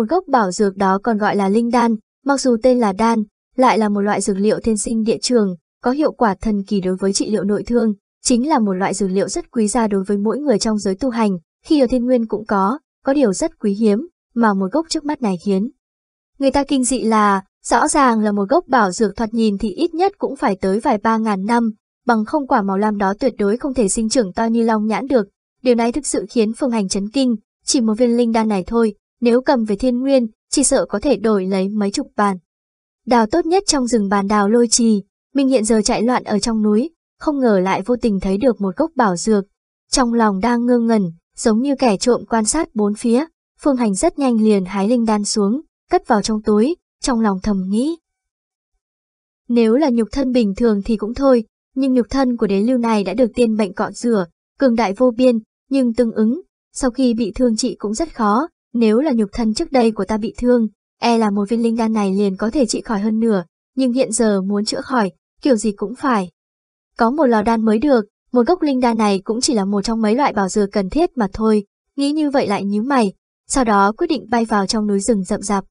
Một gốc bảo dược đó còn gọi là linh đan, mặc dù tên là đan, lại là một loại dược liệu thiên sinh địa trường, có hiệu quả thần kỳ đối với trị liệu nội thương, chính là một loại dược liệu rất quý giá đối với mỗi người trong giới tu hành, khi ở thiên nguyên cũng có, có điều rất quý hiếm, mà một gốc trước mắt này khiến. Người ta kinh dị là, rõ ràng là một gốc bảo dược thoạt nhìn thì ít nhất cũng phải tới vài ba ngàn năm, bằng không quả màu lam đó tuyệt đối không thể sinh trưởng to như long nhãn được. Điều này thực sự khiến phương hành chấn kinh, chỉ một viên linh đan này thôi, nếu cầm về thiên nguyên, chỉ sợ có thể đổi lấy mấy chục bàn. Đào tốt nhất trong rừng bàn đào lôi trì, mình hiện giờ chạy loạn ở trong núi, không ngờ lại vô tình thấy được một gốc bảo dược. Trong lòng đang ngơ ngẩn, giống như kẻ trộm quan sát bốn phía, phương hành rất nhanh liền hái linh đan xuống, cất vào trong túi, trong lòng thầm nghĩ. Nếu là nhục thân bình thường thì cũng thôi, nhưng nhục thân của đế lưu này đã được tiên bệnh cọ rửa, cường đại vô biên, nhưng tương ứng, sau khi bị thương trị cũng rất khó, nếu là nhục thân trước đây của ta bị thương, e là một viên linh đan này liền có thể trị khỏi hơn nửa, nhưng hiện giờ muốn chữa khỏi, kiểu gì cũng phải. Có một lò đan mới được, một gốc linh đan này cũng chỉ là một trong mấy loại bảo dược cần thiết mà thôi, nghĩ như vậy lại nhíu mày, sau đó quyết định bay vào trong núi rừng rậm rạp.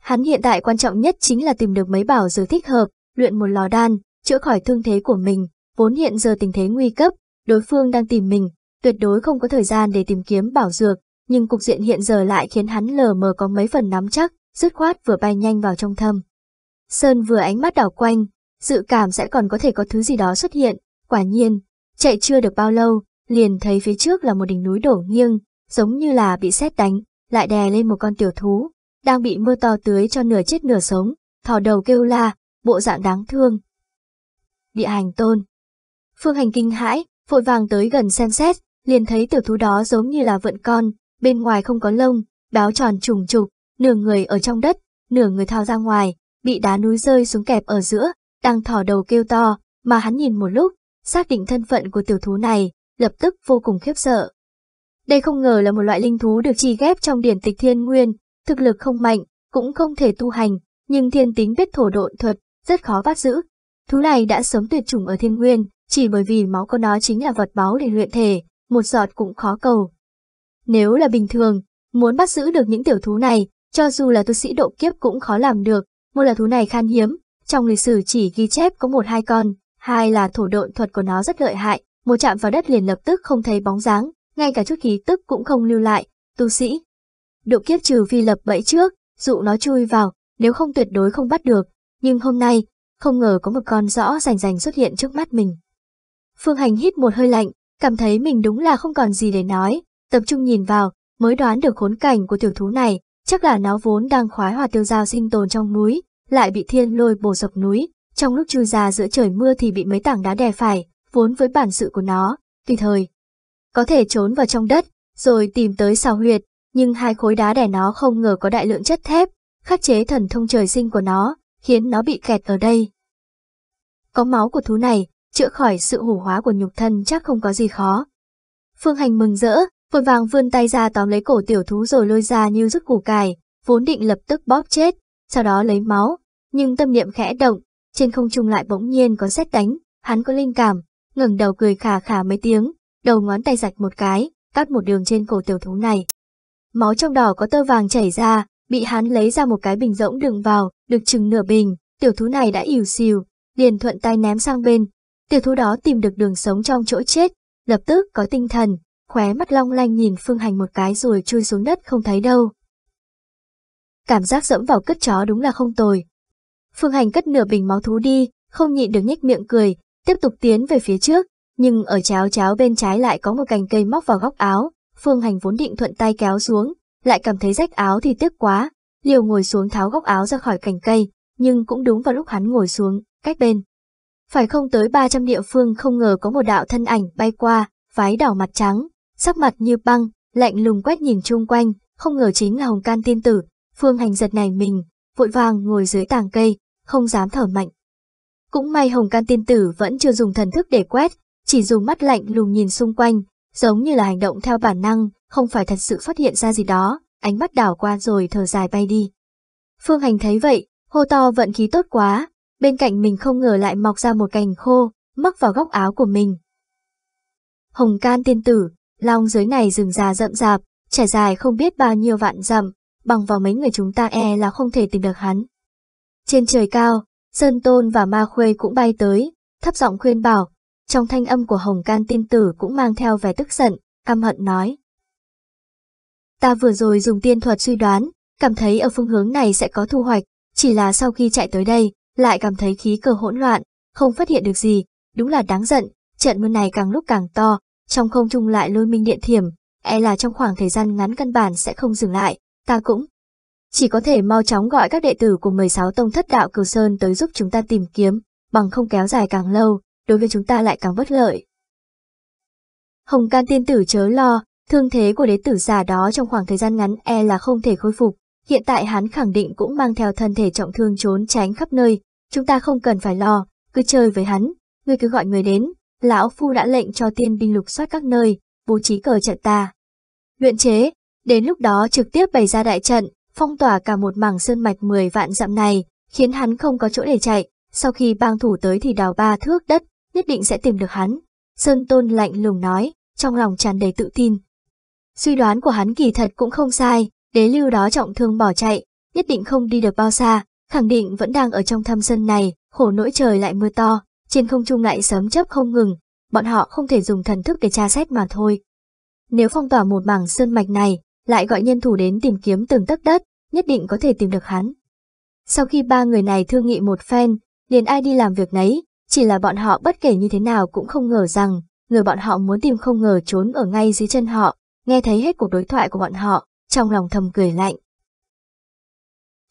Hắn hiện tại quan trọng nhất chính là tìm được mấy bảo dược thích hợp, luyện một lò đan, chữa khỏi thương thế của mình, vốn hiện giờ tình thế nguy cấp, đối phương đang tìm mình, tuyệt đối không có thời gian để tìm kiếm bảo dược, nhưng cục diện hiện giờ lại khiến hắn lờ mờ có mấy phần nắm chắc, dứt khoát vừa bay nhanh vào trong thâm. Sơn vừa ánh mắt đảo quanh, dự cảm sẽ còn có thể có thứ gì đó xuất hiện, quả nhiên, chạy chưa được bao lâu, liền thấy phía trước là một đỉnh núi đổ nghiêng, giống như là bị sét đánh, lại đè lên một con tiểu thú, đang bị mưa to tưới cho nửa chết nửa sống, thò đầu kêu la, bộ dạng đáng thương. Địa hành tôn Phương hành kinh hãi, vội vàng tới gần xem xét, liền thấy tiểu thú đó giống như là vận con, bên ngoài không có lông, đáo tròn trùng trục, nửa người ở trong đất, nửa người thao ra ngoài, bị đá núi rơi xuống kẹp ở giữa, đang thỏ đầu kêu to, mà hắn nhìn một lúc, xác định thân phận của tiểu thú này, lập tức vô cùng khiếp sợ. Đây không ngờ là một loại linh thú được chi ghép trong điển tịch thiên nguyên, thực lực không mạnh, cũng không thể tu hành, nhưng thiên tính biết thổ độn thuật, rất khó bắt giữ. Thú này đã sớm tuyệt chủng ở thiên nguyên, chỉ bởi vì máu của nó chính là vật báu để luyện thể, một giọt cũng khó cầu, nếu là bình thường, muốn bắt giữ được những tiểu thú này, cho dù là tu sĩ độ kiếp cũng khó làm được, một là thú này khan hiếm, trong lịch sử chỉ ghi chép có một hai con, hai là thổ độn thuật của nó rất lợi hại, một chạm vào đất liền lập tức không thấy bóng dáng, ngay cả chút khí tức cũng không lưu lại, tu sĩ. Độ kiếp trừ phi lập bẫy trước, dụ nó chui vào, nếu không tuyệt đối không bắt được, nhưng hôm nay, không ngờ có một con rõ rành rành xuất hiện trước mắt mình. Phương Hành hít một hơi lạnh, cảm thấy mình đúng là không còn gì để nói, tập trung nhìn vào, mới đoán được khốn cảnh của tiểu thú này, chắc là nó vốn đang khoái hòa tiêu giao sinh tồn trong núi, lại bị thiên lôi bổ dọc núi, trong lúc chui ra giữa trời mưa thì bị mấy tảng đá đè phải, vốn với bản sự của nó, tùy thời. Có thể trốn vào trong đất, rồi tìm tới sao huyệt, nhưng hai khối đá đè nó không ngờ có đại lượng chất thép, khắc chế thần thông trời sinh của nó, khiến nó bị kẹt ở đây. Có máu của thú này, chữa khỏi sự hủ hóa của nhục thân chắc không có gì khó. Phương Hành mừng rỡ, Vội vàng vươn tay ra tóm lấy cổ tiểu thú rồi lôi ra như rứt củ cải, vốn định lập tức bóp chết, sau đó lấy máu, nhưng tâm niệm khẽ động, trên không trung lại bỗng nhiên có xét đánh, hắn có linh cảm, ngẩng đầu cười khà khà mấy tiếng, đầu ngón tay rạch một cái, cắt một đường trên cổ tiểu thú này. Máu trong đỏ có tơ vàng chảy ra, bị hắn lấy ra một cái bình rỗng đựng vào, được chừng nửa bình, tiểu thú này đã ỉu xìu, liền thuận tay ném sang bên. Tiểu thú đó tìm được đường sống trong chỗ chết, lập tức có tinh thần, khóe mắt long lanh nhìn Phương Hành một cái rồi chui xuống đất không thấy đâu. Cảm giác dẫm vào cất chó đúng là không tồi. Phương Hành cất nửa bình máu thú đi, không nhịn được nhếch miệng cười, tiếp tục tiến về phía trước, nhưng ở cháo cháo bên trái lại có một cành cây móc vào góc áo, Phương Hành vốn định thuận tay kéo xuống, lại cảm thấy rách áo thì tiếc quá, liều ngồi xuống tháo góc áo ra khỏi cành cây, nhưng cũng đúng vào lúc hắn ngồi xuống, cách bên. Phải không tới 300 địa phương không ngờ có một đạo thân ảnh bay qua, vái đỏ mặt trắng, sắc mặt như băng, lạnh lùng quét nhìn chung quanh, không ngờ chính là Hồng Can tiên tử, phương hành giật này mình, vội vàng ngồi dưới tàng cây, không dám thở mạnh. Cũng may Hồng Can tiên tử vẫn chưa dùng thần thức để quét, chỉ dùng mắt lạnh lùng nhìn xung quanh, giống như là hành động theo bản năng, không phải thật sự phát hiện ra gì đó, ánh mắt đảo qua rồi thở dài bay đi. Phương Hành thấy vậy, hô to vận khí tốt quá, bên cạnh mình không ngờ lại mọc ra một cành khô, mắc vào góc áo của mình. Hồng can tiên tử, Long giới này rừng già rậm rạp, trải dài không biết bao nhiêu vạn dặm, bằng vào mấy người chúng ta e là không thể tìm được hắn. Trên trời cao, Sơn Tôn và Ma Khuê cũng bay tới, thấp giọng khuyên bảo, trong thanh âm của Hồng Can tin tử cũng mang theo vẻ tức giận, căm hận nói. Ta vừa rồi dùng tiên thuật suy đoán, cảm thấy ở phương hướng này sẽ có thu hoạch, chỉ là sau khi chạy tới đây, lại cảm thấy khí cơ hỗn loạn, không phát hiện được gì, đúng là đáng giận, trận mưa này càng lúc càng to, trong không trung lại lôi minh điện thiểm, e là trong khoảng thời gian ngắn căn bản sẽ không dừng lại, ta cũng chỉ có thể mau chóng gọi các đệ tử của 16 tông thất đạo Cửu Sơn tới giúp chúng ta tìm kiếm, bằng không kéo dài càng lâu, đối với chúng ta lại càng bất lợi. Hồng Can tiên tử chớ lo, thương thế của đệ tử già đó trong khoảng thời gian ngắn e là không thể khôi phục, hiện tại hắn khẳng định cũng mang theo thân thể trọng thương trốn tránh khắp nơi, chúng ta không cần phải lo, cứ chơi với hắn, ngươi cứ gọi người đến, lão phu đã lệnh cho tiên binh lục soát các nơi, bố trí cờ trận ta. Luyện chế, đến lúc đó trực tiếp bày ra đại trận, phong tỏa cả một mảng sơn mạch 10 vạn dặm này, khiến hắn không có chỗ để chạy, sau khi bang thủ tới thì đào ba thước đất, nhất định sẽ tìm được hắn. Sơn Tôn lạnh lùng nói, trong lòng tràn đầy tự tin. Suy đoán của hắn kỳ thật cũng không sai, đế lưu đó trọng thương bỏ chạy, nhất định không đi được bao xa, khẳng định vẫn đang ở trong thâm sân này, khổ nỗi trời lại mưa to, trên không trung lại sớm chấp không ngừng, bọn họ không thể dùng thần thức để tra xét mà thôi. Nếu phong tỏa một mảng sơn mạch này, lại gọi nhân thủ đến tìm kiếm từng tấc đất, nhất định có thể tìm được hắn. Sau khi ba người này thương nghị một phen, liền ai đi làm việc nấy, chỉ là bọn họ bất kể như thế nào cũng không ngờ rằng, người bọn họ muốn tìm không ngờ trốn ở ngay dưới chân họ, nghe thấy hết cuộc đối thoại của bọn họ, trong lòng thầm cười lạnh.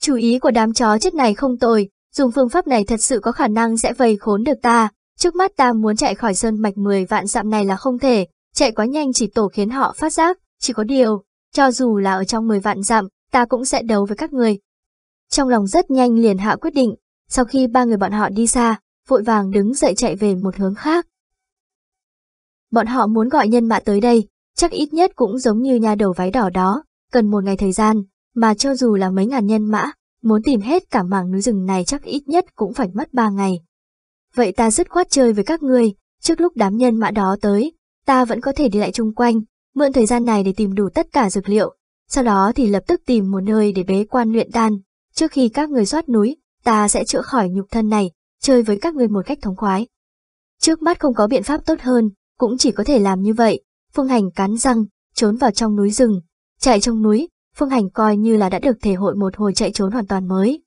Chú ý của đám chó chết này không tồi, dùng phương pháp này thật sự có khả năng sẽ vây khốn được ta. Trước mắt ta muốn chạy khỏi sơn mạch 10 vạn dặm này là không thể, chạy quá nhanh chỉ tổ khiến họ phát giác, chỉ có điều, cho dù là ở trong 10 vạn dặm, ta cũng sẽ đấu với các người. Trong lòng rất nhanh liền hạ quyết định, sau khi ba người bọn họ đi xa, vội vàng đứng dậy chạy về một hướng khác. Bọn họ muốn gọi nhân mạ tới đây, chắc ít nhất cũng giống như nhà đầu váy đỏ đó, cần một ngày thời gian, mà cho dù là mấy ngàn nhân mã, Muốn tìm hết cả mảng núi rừng này chắc ít nhất cũng phải mất ba ngày. Vậy ta dứt khoát chơi với các người trước lúc đám nhân mã đó tới, ta vẫn có thể đi lại chung quanh, mượn thời gian này để tìm đủ tất cả dược liệu, sau đó thì lập tức tìm một nơi để bế quan luyện đan. Trước khi các người rót núi, ta sẽ chữa khỏi nhục thân này, chơi với các người một cách thống khoái. Trước mắt không có biện pháp tốt hơn, cũng chỉ có thể làm như vậy. Phương Hành cắn răng, trốn vào trong núi rừng, chạy trong núi, Phương Hành coi như là đã được thể hội một hồi chạy trốn hoàn toàn mới.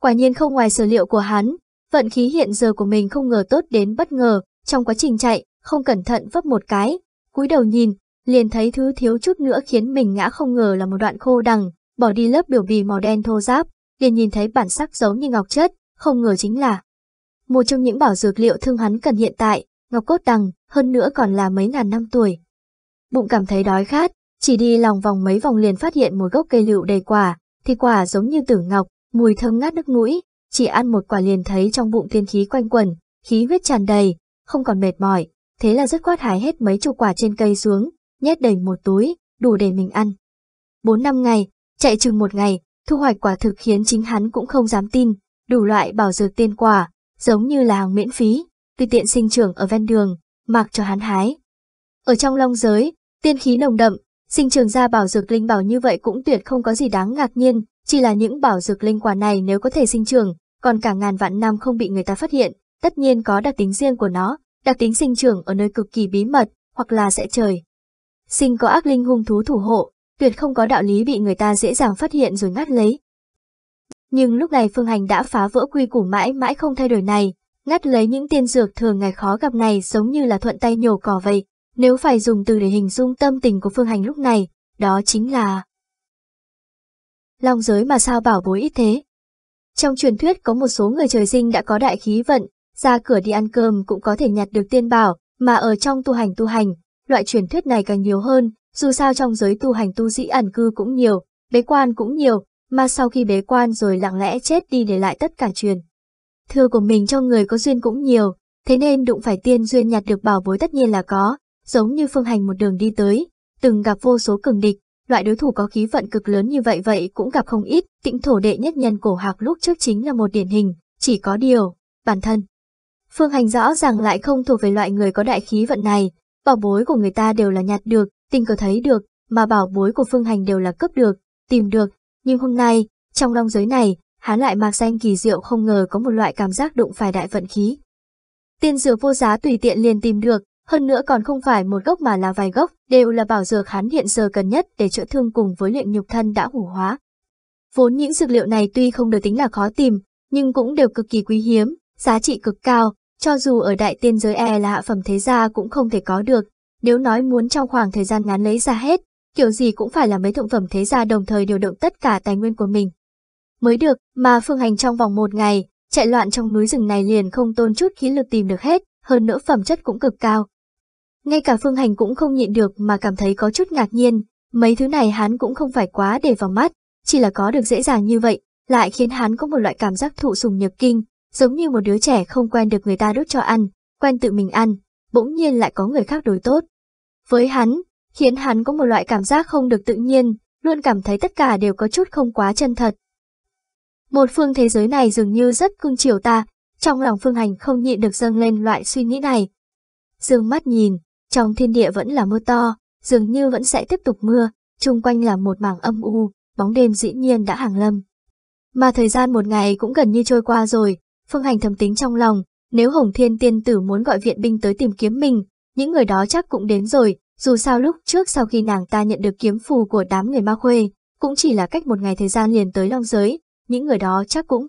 Quả nhiên không ngoài sở liệu của hắn, vận khí hiện giờ của mình không ngờ tốt đến bất ngờ, trong quá trình chạy, không cẩn thận vấp một cái, cúi đầu nhìn, liền thấy thứ thiếu chút nữa khiến mình ngã không ngờ là một đoạn khô đằng, bỏ đi lớp biểu bì màu đen thô ráp, liền nhìn thấy bản sắc giống như ngọc chất, không ngờ chính là một trong những bảo dược liệu thương hắn cần hiện tại, ngọc cốt đằng, hơn nữa còn là mấy ngàn năm tuổi. Bụng cảm thấy đói khát, chỉ đi lòng vòng mấy vòng liền phát hiện một gốc cây lựu đầy quả, thì quả giống như tử ngọc, mùi thơm ngát nước mũi, chỉ ăn một quả liền thấy trong bụng tiên khí quanh quẩn, khí huyết tràn đầy, không còn mệt mỏi, thế là rất quát hái hết mấy chục quả trên cây xuống, nhét đầy một túi, đủ để mình ăn. Bốn năm ngày, chạy chừng một ngày, thu hoạch quả thực khiến chính hắn cũng không dám tin, đủ loại bảo dược tiên quả, giống như là hàng miễn phí, tùy tiện sinh trưởng ở ven đường, mặc cho hắn hái. Ở trong long giới, tiên khí nồng đậm, Sinh trường ra bảo dược linh bảo như vậy cũng tuyệt không có gì đáng ngạc nhiên, chỉ là những bảo dược linh quả này nếu có thể sinh trường, còn cả ngàn vạn năm không bị người ta phát hiện, tất nhiên có đặc tính riêng của nó, đặc tính sinh trưởng ở nơi cực kỳ bí mật, hoặc là sẽ trời. Sinh có ác linh hung thú thủ hộ, tuyệt không có đạo lý bị người ta dễ dàng phát hiện rồi ngắt lấy. Nhưng lúc này Phương Hành đã phá vỡ quy củ mãi mãi không thay đổi này, ngắt lấy những tiên dược thường ngày khó gặp này giống như là thuận tay nhổ cỏ vậy, nếu phải dùng từ để hình dung tâm tình của Phương Hành lúc này, đó chính là... Long giới mà sao bảo bối ít thế? Trong truyền thuyết có một số người trời sinh đã có đại khí vận, ra cửa đi ăn cơm cũng có thể nhặt được tiên bảo, mà ở trong tu hành tu hành, loại truyền thuyết này càng nhiều hơn, dù sao trong giới tu hành tu sĩ ẩn cư cũng nhiều, bế quan cũng nhiều, mà sau khi bế quan rồi lặng lẽ chết đi để lại tất cả truyền. Thưa của mình cho người có duyên cũng nhiều, thế nên đụng phải tiên duyên nhặt được bảo bối tất nhiên là có, giống như phương hành một đường đi tới, từng gặp vô số cường địch, loại đối thủ có khí vận cực lớn như vậy vậy cũng gặp không ít, tịnh thổ đệ nhất nhân cổ hạc lúc trước chính là một điển hình, chỉ có điều, bản thân. Phương hành rõ ràng lại không thuộc về loại người có đại khí vận này, bảo bối của người ta đều là nhặt được, tình cờ thấy được, mà bảo bối của phương hành đều là cấp được, tìm được, nhưng hôm nay, trong long giới này, hắn lại mạc danh kỳ diệu không ngờ có một loại cảm giác đụng phải đại vận khí. Tiên dược vô giá tùy tiện liền tìm được, hơn nữa còn không phải một gốc mà là vài gốc, đều là bảo dược hắn hiện giờ cần nhất để chữa thương cùng với luyện nhục thân đã hủ hóa. Vốn những dược liệu này tuy không được tính là khó tìm, nhưng cũng đều cực kỳ quý hiếm, giá trị cực cao, cho dù ở đại tiên giới e là hạ phẩm thế gia cũng không thể có được. Nếu nói muốn trong khoảng thời gian ngắn lấy ra hết, kiểu gì cũng phải là mấy thượng phẩm thế gia đồng thời điều động tất cả tài nguyên của mình. Mới được, mà phương hành trong vòng một ngày, chạy loạn trong núi rừng này liền không tôn chút khí lực tìm được hết, hơn nữa phẩm chất cũng cực cao. Ngay cả Phương Hành cũng không nhịn được mà cảm thấy có chút ngạc nhiên, mấy thứ này hắn cũng không phải quá để vào mắt, chỉ là có được dễ dàng như vậy, lại khiến hắn có một loại cảm giác thụ sùng nhập kinh, giống như một đứa trẻ không quen được người ta đút cho ăn, quen tự mình ăn, bỗng nhiên lại có người khác đối tốt. Với hắn, khiến hắn có một loại cảm giác không được tự nhiên, luôn cảm thấy tất cả đều có chút không quá chân thật. Một phương thế giới này dường như rất cưng chiều ta, trong lòng phương hành không nhịn được dâng lên loại suy nghĩ này. Dương mắt nhìn, trong thiên địa vẫn là mưa to, dường như vẫn sẽ tiếp tục mưa, chung quanh là một mảng âm u, bóng đêm dĩ nhiên đã hàng lâm. Mà thời gian một ngày cũng gần như trôi qua rồi, Phương Hành thầm tính trong lòng, nếu Hồng Thiên Tiên Tử muốn gọi viện binh tới tìm kiếm mình, những người đó chắc cũng đến rồi, dù sao lúc trước sau khi nàng ta nhận được kiếm phù của đám người ma khuê, cũng chỉ là cách một ngày thời gian liền tới long giới, những người đó chắc cũng.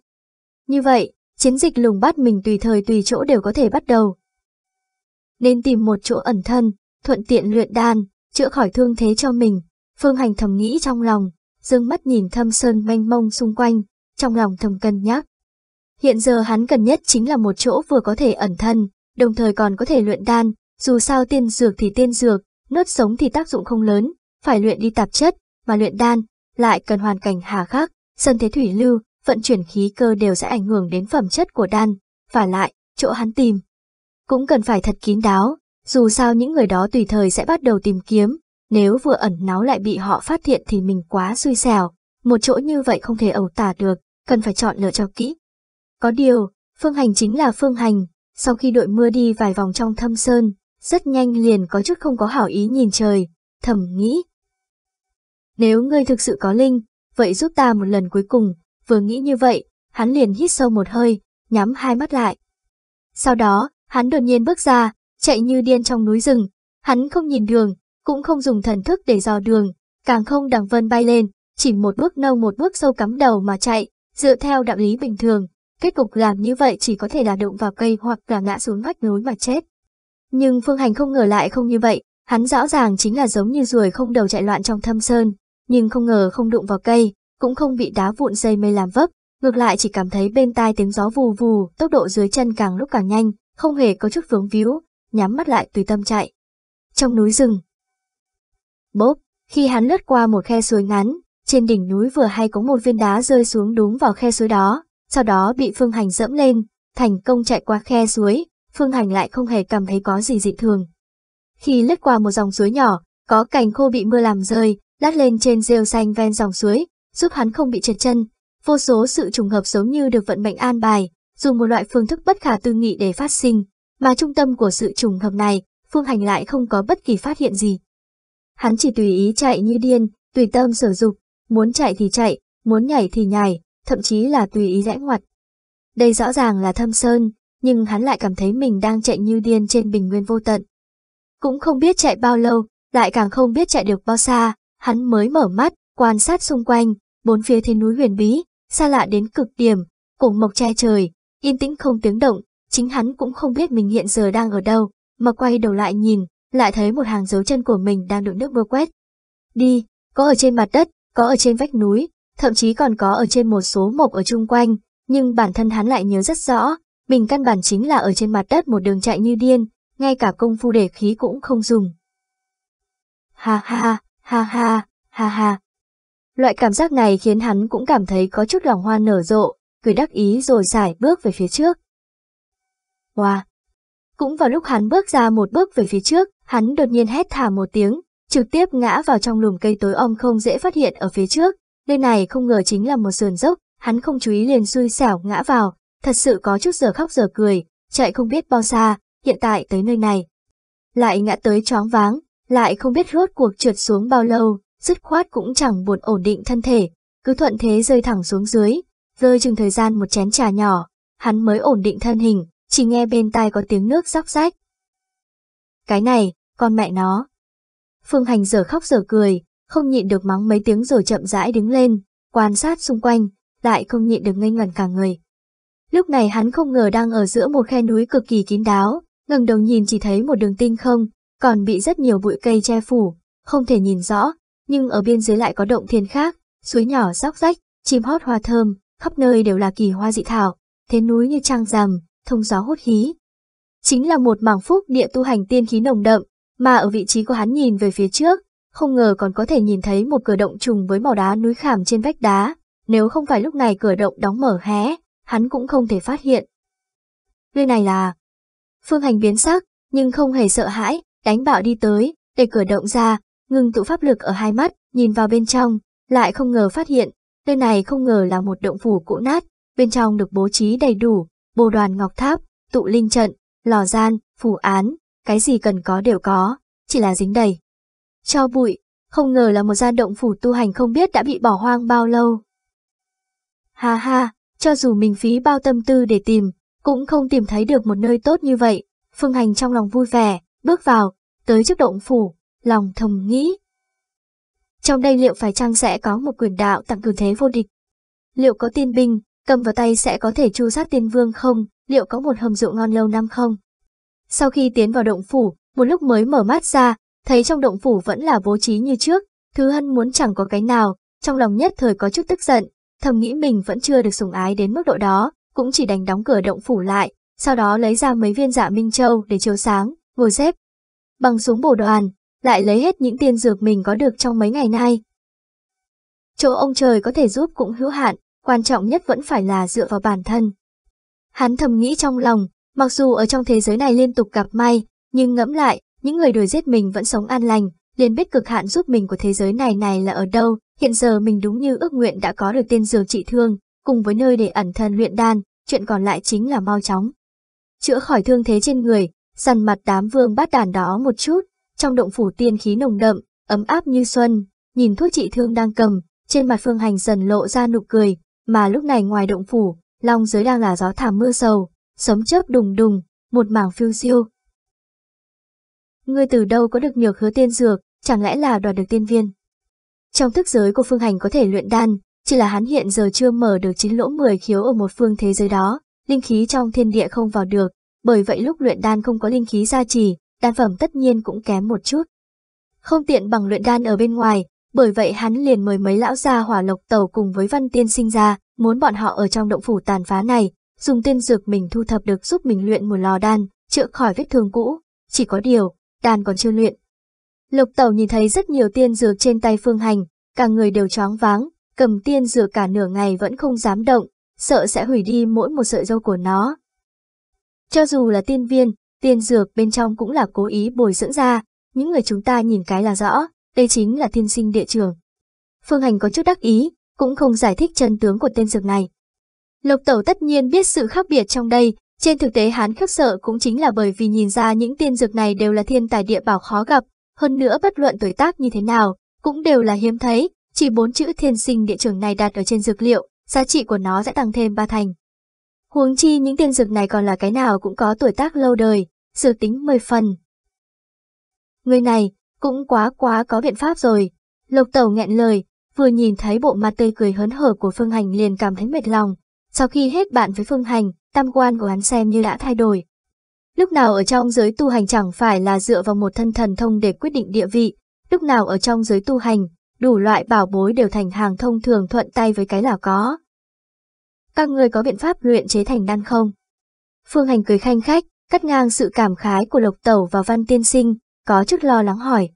Như vậy, chiến dịch lùng bắt mình tùy thời tùy chỗ đều có thể bắt đầu, nên tìm một chỗ ẩn thân, thuận tiện luyện đan, chữa khỏi thương thế cho mình. Phương Hành thầm nghĩ trong lòng, dương mắt nhìn thâm sơn manh mông xung quanh, trong lòng thầm cân nhắc. Hiện giờ hắn cần nhất chính là một chỗ vừa có thể ẩn thân, đồng thời còn có thể luyện đan, dù sao tiên dược thì tiên dược, nốt sống thì tác dụng không lớn, phải luyện đi tạp chất, mà luyện đan lại cần hoàn cảnh hà khắc, sân thế thủy lưu, vận chuyển khí cơ đều sẽ ảnh hưởng đến phẩm chất của đan, và lại, chỗ hắn tìm cũng cần phải thật kín đáo, dù sao những người đó tùy thời sẽ bắt đầu tìm kiếm, nếu vừa ẩn náu lại bị họ phát hiện thì mình quá xui xẻo, một chỗ như vậy không thể ẩu tả được, cần phải chọn lựa cho kỹ. Có điều, phương hành chính là phương hành, sau khi đội mưa đi vài vòng trong thâm sơn, rất nhanh liền có chút không có hảo ý nhìn trời, thầm nghĩ. Nếu ngươi thực sự có linh, vậy giúp ta một lần cuối cùng, vừa nghĩ như vậy, hắn liền hít sâu một hơi, nhắm hai mắt lại. Sau đó, Hắn đột nhiên bước ra, chạy như điên trong núi rừng. Hắn không nhìn đường, cũng không dùng thần thức để dò đường, càng không đằng vân bay lên, chỉ một bước nâu một bước sâu cắm đầu mà chạy, dựa theo đạo lý bình thường. Kết cục làm như vậy chỉ có thể là đụng vào cây hoặc là ngã xuống vách núi mà chết. Nhưng Phương Hành không ngờ lại không như vậy, hắn rõ ràng chính là giống như ruồi không đầu chạy loạn trong thâm sơn, nhưng không ngờ không đụng vào cây, cũng không bị đá vụn dây mây làm vấp, ngược lại chỉ cảm thấy bên tai tiếng gió vù vù, tốc độ dưới chân càng lúc càng nhanh, không hề có chút vướng víu, nhắm mắt lại tùy tâm chạy. Trong núi rừng. Bốp, khi hắn lướt qua một khe suối ngắn, trên đỉnh núi vừa hay có một viên đá rơi xuống đúng vào khe suối đó, sau đó bị Phương Hành dẫm lên, thành công chạy qua khe suối, Phương Hành lại không hề cảm thấy có gì dị thường. Khi lướt qua một dòng suối nhỏ, có cành khô bị mưa làm rơi, lát lên trên rêu xanh ven dòng suối, giúp hắn không bị trượt chân. Vô số sự trùng hợp giống như được vận mệnh an bài, dùng một loại phương thức bất khả tư nghị để phát sinh, mà trung tâm của sự trùng hợp này, Phương Hành lại không có bất kỳ phát hiện gì. Hắn chỉ tùy ý chạy như điên, tùy tâm sở dục, muốn chạy thì chạy, muốn nhảy thì nhảy, thậm chí là tùy ý rẽ ngoặt. Đây rõ ràng là thâm sơn, nhưng hắn lại cảm thấy mình đang chạy như điên trên bình nguyên vô tận. Cũng không biết chạy bao lâu, lại càng không biết chạy được bao xa, hắn mới mở mắt, quan sát xung quanh, bốn phía thế núi huyền bí, xa lạ đến cực điểm, cùng mộc che trời, yên tĩnh không tiếng động, chính hắn cũng không biết mình hiện giờ đang ở đâu, mà quay đầu lại nhìn, lại thấy một hàng dấu chân của mình đang được nước mưa quét. Đi, có ở trên mặt đất, có ở trên vách núi, thậm chí còn có ở trên một số mộc ở chung quanh, nhưng bản thân hắn lại nhớ rất rõ, mình căn bản chính là ở trên mặt đất một đường chạy như điên, ngay cả công phu để khí cũng không dùng. Ha ha, ha ha, ha ha. Loại cảm giác này khiến hắn cũng cảm thấy có chút lòng hoa nở rộ, cười đắc ý rồi giải bước về phía trước. Wow! Cũng vào lúc hắn bước ra một bước về phía trước, hắn đột nhiên hét thả một tiếng, trực tiếp ngã vào trong lùm cây tối om không dễ phát hiện ở phía trước. nơi này không ngờ chính là một sườn dốc, hắn không chú ý liền xui xẻo ngã vào, thật sự có chút giờ khóc giờ cười, chạy không biết bao xa, hiện tại tới nơi này. Lại ngã tới choáng váng, lại không biết rốt cuộc trượt xuống bao lâu, dứt khoát cũng chẳng buồn ổn định thân thể, cứ thuận thế rơi thẳng xuống dưới, rơi chừng thời gian một chén trà nhỏ, hắn mới ổn định thân hình, chỉ nghe bên tai có tiếng nước róc rách. Cái này, con mẹ nó. Phương Hành giờ khóc giờ cười, không nhịn được mắng mấy tiếng rồi chậm rãi đứng lên, quan sát xung quanh, lại không nhịn được ngây ngẩn cả người. Lúc này hắn không ngờ đang ở giữa một khe núi cực kỳ kín đáo, ngẩng đầu nhìn chỉ thấy một đường tinh không, còn bị rất nhiều bụi cây che phủ, không thể nhìn rõ, nhưng ở bên dưới lại có động thiên khác, suối nhỏ róc rách, chim hót hoa thơm, khắp nơi đều là kỳ hoa dị thảo, thế núi như trăng rằm, thông gió hút khí, Chính là một mảng phúc địa tu hành tiên khí nồng đậm, mà ở vị trí của hắn nhìn về phía trước, không ngờ còn có thể nhìn thấy một cửa động trùng với màu đá núi khảm trên vách đá, nếu không phải lúc này cửa động đóng mở hé, hắn cũng không thể phát hiện. Nơi này là... Phương hành biến sắc, nhưng không hề sợ hãi, đánh bạo đi tới, để cửa động ra, ngừng tụ pháp lực ở hai mắt, nhìn vào bên trong, lại không ngờ phát hiện, Nơi này không ngờ là một động phủ cũ nát, bên trong được bố trí đầy đủ, bồ đoàn ngọc tháp, tụ linh trận, lò gian, phủ án, cái gì cần có đều có, chỉ là dính đầy. Cho bụi, không ngờ là một gian động phủ tu hành không biết đã bị bỏ hoang bao lâu. Ha ha, cho dù mình phí bao tâm tư để tìm, cũng không tìm thấy được một nơi tốt như vậy. Phương Hành trong lòng vui vẻ, bước vào, tới trước động phủ, lòng thầm nghĩ, trong đây liệu phải chăng sẽ có một quyền đạo tặng cường thế vô địch? Liệu có tiên binh, cầm vào tay sẽ có thể chu sát tiên vương không? Liệu có một hầm rượu ngon lâu năm không? Sau khi tiến vào động phủ, một lúc mới mở mắt ra, thấy trong động phủ vẫn là bố trí như trước, thứ hân muốn chẳng có cái nào, trong lòng nhất thời có chút tức giận, thầm nghĩ mình vẫn chưa được sủng ái đến mức độ đó, cũng chỉ đành đóng cửa động phủ lại, sau đó lấy ra mấy viên dạ minh châu để chiếu sáng, ngồi xếp bằng xuống bổ đoàn, lại lấy hết những tiền dược mình có được trong mấy ngày nay. Chỗ ông trời có thể giúp cũng hữu hạn, quan trọng nhất vẫn phải là dựa vào bản thân. Hắn thầm nghĩ trong lòng, mặc dù ở trong thế giới này liên tục gặp may, nhưng ngẫm lại, những người đuổi giết mình vẫn sống an lành, liền biết cực hạn giúp mình của thế giới này này là ở đâu, hiện giờ mình đúng như ước nguyện đã có được tiên dược trị thương, cùng với nơi để ẩn thân luyện đan, chuyện còn lại chính là mau chóng. Chữa khỏi thương thế trên người, săn mặt đám vương bát đàn đó một chút, trong động phủ tiên khí nồng đậm, ấm áp như xuân, nhìn thuốc trị thương đang cầm, trên mặt phương hành dần lộ ra nụ cười, mà lúc này ngoài động phủ, long giới đang là gió thảm mưa sầu, sấm chớp đùng đùng, một mảng phiêu diêu. người từ đâu có được nhược hứa tiên dược, chẳng lẽ là đoạt được tiên viên? Trong thức giới của phương hành có thể luyện đan, chỉ là hắn hiện giờ chưa mở được chín lỗ mười khiếu ở một phương thế giới đó, linh khí trong thiên địa không vào được, bởi vậy lúc luyện đan không có linh khí gia trì, đan phẩm tất nhiên cũng kém một chút. Không tiện bằng luyện đan ở bên ngoài, bởi vậy hắn liền mời mấy lão gia hỏa lộc tàu cùng với văn tiên sinh ra, muốn bọn họ ở trong động phủ tàn phá này, dùng tiên dược mình thu thập được giúp mình luyện một lò đan, chữa khỏi vết thương cũ, chỉ có điều, đan còn chưa luyện. Lộc tàu nhìn thấy rất nhiều tiên dược trên tay phương hành, cả người đều choáng váng, cầm tiên dược cả nửa ngày vẫn không dám động, sợ sẽ hủy đi mỗi một sợi dâu của nó. Cho dù là tiên viên, Tiên dược bên trong cũng là cố ý bồi dưỡng ra, những người chúng ta nhìn cái là rõ, đây chính là thiên sinh địa trường. Phương Hành có chút đắc ý, cũng không giải thích chân tướng của tên dược này. Lục Tẩu tất nhiên biết sự khác biệt trong đây, trên thực tế hắn khiếp sợ cũng chính là bởi vì nhìn ra những tiên dược này đều là thiên tài địa bảo khó gặp, hơn nữa bất luận tuổi tác như thế nào, cũng đều là hiếm thấy, chỉ bốn chữ thiên sinh địa trường này đặt ở trên dược liệu, giá trị của nó sẽ tăng thêm ba thành. Huống chi những tiên dược này còn là cái nào cũng có tuổi tác lâu đời, dự tính mười phần. Người này, cũng quá quá có biện pháp rồi. Lộc tẩu nghẹn lời, vừa nhìn thấy bộ mặt tươi cười hớn hở của Phương Hành liền cảm thấy mệt lòng. Sau khi hết bạn với Phương Hành, tam quan của hắn xem như đã thay đổi. Lúc nào ở trong giới tu hành chẳng phải là dựa vào một thân thần thông để quyết định địa vị, lúc nào ở trong giới tu hành, đủ loại bảo bối đều thành hàng thông thường thuận tay với cái là có các người có biện pháp luyện chế thành đan không? Phương Hành cười khanh khách, cắt ngang sự cảm khái của Lộc Tẩu và Văn Tiên Sinh, có chút lo lắng hỏi.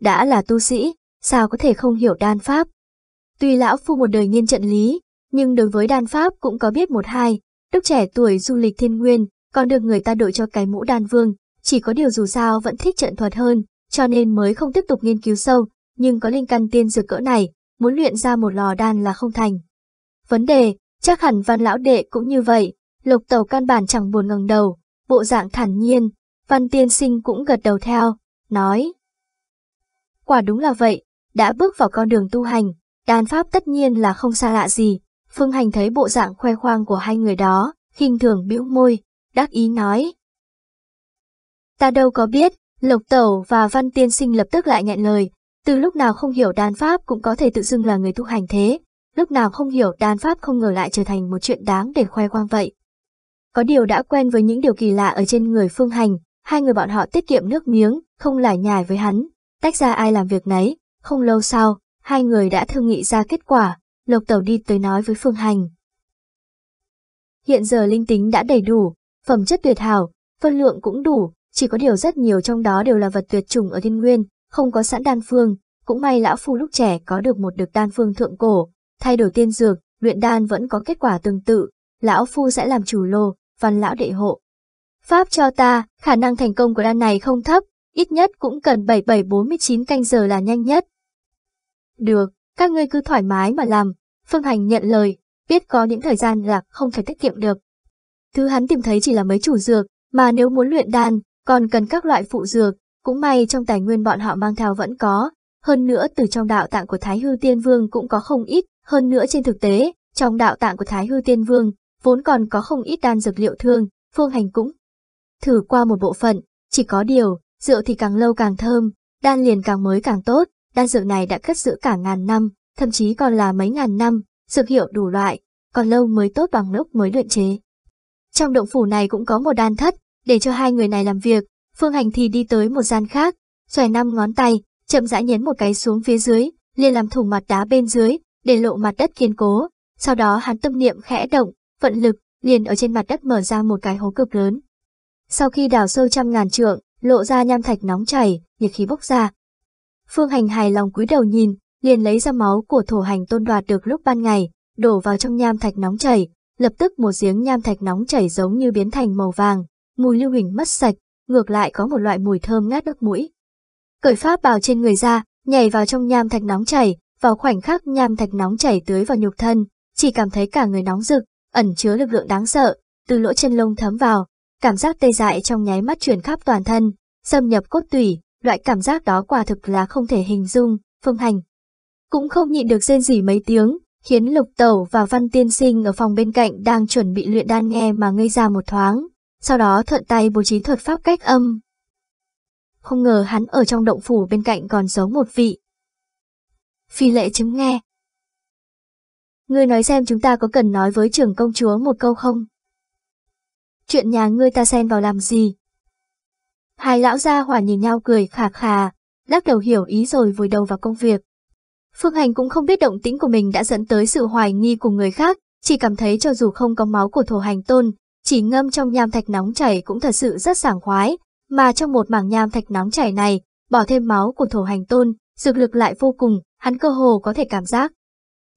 Đã là tu sĩ, sao có thể không hiểu đan pháp? Tuy lão phu một đời nghiên trận lý, nhưng đối với đan pháp cũng có biết một hai, lúc trẻ tuổi du lịch thiên nguyên, còn được người ta đội cho cái mũ đan vương, chỉ có điều dù sao vẫn thích trận thuật hơn, cho nên mới không tiếp tục nghiên cứu sâu, nhưng có linh căn tiên dược cỡ này, muốn luyện ra một lò đan là không thành. Vấn đề, chắc hẳn văn lão đệ cũng như vậy, lục tẩu căn bản chẳng buồn ngẩng đầu, bộ dạng thản nhiên, văn tiên sinh cũng gật đầu theo, nói. Quả đúng là vậy, đã bước vào con đường tu hành, đan pháp tất nhiên là không xa lạ gì, phương hành thấy bộ dạng khoe khoang của hai người đó, khinh thường bĩu môi, đắc ý nói. Ta đâu có biết, lục Tẩu và Văn Tiên Sinh lập tức lại nghẹn lời, từ lúc nào không hiểu đan pháp cũng có thể tự xưng là người tu hành thế, lúc nào không hiểu đan pháp không ngờ lại trở thành một chuyện đáng để khoe khoang vậy. Có điều đã quen với những điều kỳ lạ ở trên người Phương Hành, hai người bọn họ tiết kiệm nước miếng, không lải nhải với hắn, tách ra ai làm việc nấy, không lâu sau, hai người đã thương nghị ra kết quả, Lộc Tẩu đi tới nói với Phương Hành. Hiện giờ linh tính đã đầy đủ, phẩm chất tuyệt hảo, phân lượng cũng đủ, chỉ có điều rất nhiều trong đó đều là vật tuyệt chủng ở thiên nguyên, không có sẵn đan phương, cũng may lão phu lúc trẻ có được một được đan phương thượng cổ, Thay đổi tiên dược, luyện đan vẫn có kết quả tương tự, lão phu sẽ làm chủ lô, văn lão đệ hộ. Pháp cho ta, khả năng thành công của đan này không thấp, ít nhất cũng cần 7749 canh giờ là nhanh nhất. Được, các ngươi cứ thoải mái mà làm, Phương Hành nhận lời, biết có những thời gian là không thể tiết kiệm được. Thứ hắn tìm thấy chỉ là mấy chủ dược, mà nếu muốn luyện đan, còn cần các loại phụ dược, cũng may trong tài nguyên bọn họ mang theo vẫn có, hơn nữa từ trong đạo tạng của Thái Hư Tiên Vương cũng có không ít, hơn nữa trên thực tế, trong đạo tạng của Thái Hư Tiên Vương, vốn còn có không ít đan dược liệu thương, phương hành cũng. Thử qua một bộ phận, chỉ có điều, rượu thì càng lâu càng thơm, đan liền càng mới càng tốt, đan dược này đã cất giữ cả ngàn năm, thậm chí còn là mấy ngàn năm, dược hiệu đủ loại, còn lâu mới tốt bằng lúc mới luyện chế. Trong động phủ này cũng có một đan thất, để cho hai người này làm việc, phương hành thì đi tới một gian khác, xòe năm ngón tay, chậm rãi nhấn một cái xuống phía dưới, liền làm thủng mặt đá bên dưới, để lộ mặt đất kiên cố, sau đó hắn tâm niệm khẽ động, vận lực, liền ở trên mặt đất mở ra một cái hố cực lớn. Sau khi đào sâu trăm ngàn trượng, lộ ra nham thạch nóng chảy, nhiệt khí bốc ra. Phương hành hài lòng cúi đầu nhìn, liền lấy ra máu của thổ hành tôn đoạt được lúc ban ngày, đổ vào trong nham thạch nóng chảy, lập tức một giếng nham thạch nóng chảy giống như biến thành màu vàng, mùi lưu huỳnh mất sạch, ngược lại có một loại mùi thơm ngát nước mũi. Cởi pháp bào trên người ra, nhảy vào trong nham thạch nóng chảy, vào khoảnh khắc nham thạch nóng chảy tưới vào nhục thân, chỉ cảm thấy cả người nóng rực, ẩn chứa lực lượng đáng sợ, từ lỗ chân lông thấm vào, cảm giác tê dại trong nháy mắt truyền khắp toàn thân, xâm nhập cốt tủy, loại cảm giác đó quả thực là không thể hình dung, phương hành. Cũng không nhịn được rên rỉ mấy tiếng, khiến lục tẩu và văn tiên sinh ở phòng bên cạnh đang chuẩn bị luyện đan nghe mà ngây ra một thoáng, sau đó thuận tay bố trí thuật pháp cách âm. Không ngờ hắn ở trong động phủ bên cạnh còn giấu một vị, Phi lệ chứng nghe. Ngươi nói xem chúng ta có cần nói với trưởng công chúa một câu không? Chuyện nhà ngươi ta xen vào làm gì? Hai lão gia hỏa nhìn nhau cười khà khà, lắc đầu hiểu ý rồi vùi đầu vào công việc. Phương Hành cũng không biết động tĩnh của mình đã dẫn tới sự hoài nghi của người khác, chỉ cảm thấy cho dù không có máu của thổ hành tôn, chỉ ngâm trong nham thạch nóng chảy cũng thật sự rất sảng khoái, mà trong một mảng nham thạch nóng chảy này, bỏ thêm máu của thổ hành tôn, dược lực lại vô cùng, hắn cơ hồ có thể cảm giác.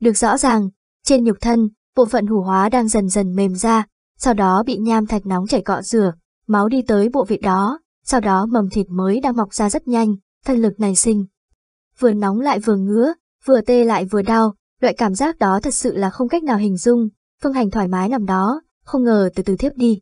Được rõ ràng, trên nhục thân, bộ phận hủ hóa đang dần dần mềm ra, sau đó bị nham thạch nóng chảy cọ rửa, máu đi tới bộ vị đó, sau đó mầm thịt mới đang mọc ra rất nhanh, thân lực nảy sinh. Vừa nóng lại vừa ngứa, vừa tê lại vừa đau, loại cảm giác đó thật sự là không cách nào hình dung, phương hành thoải mái nằm đó, không ngờ từ từ thiếp đi.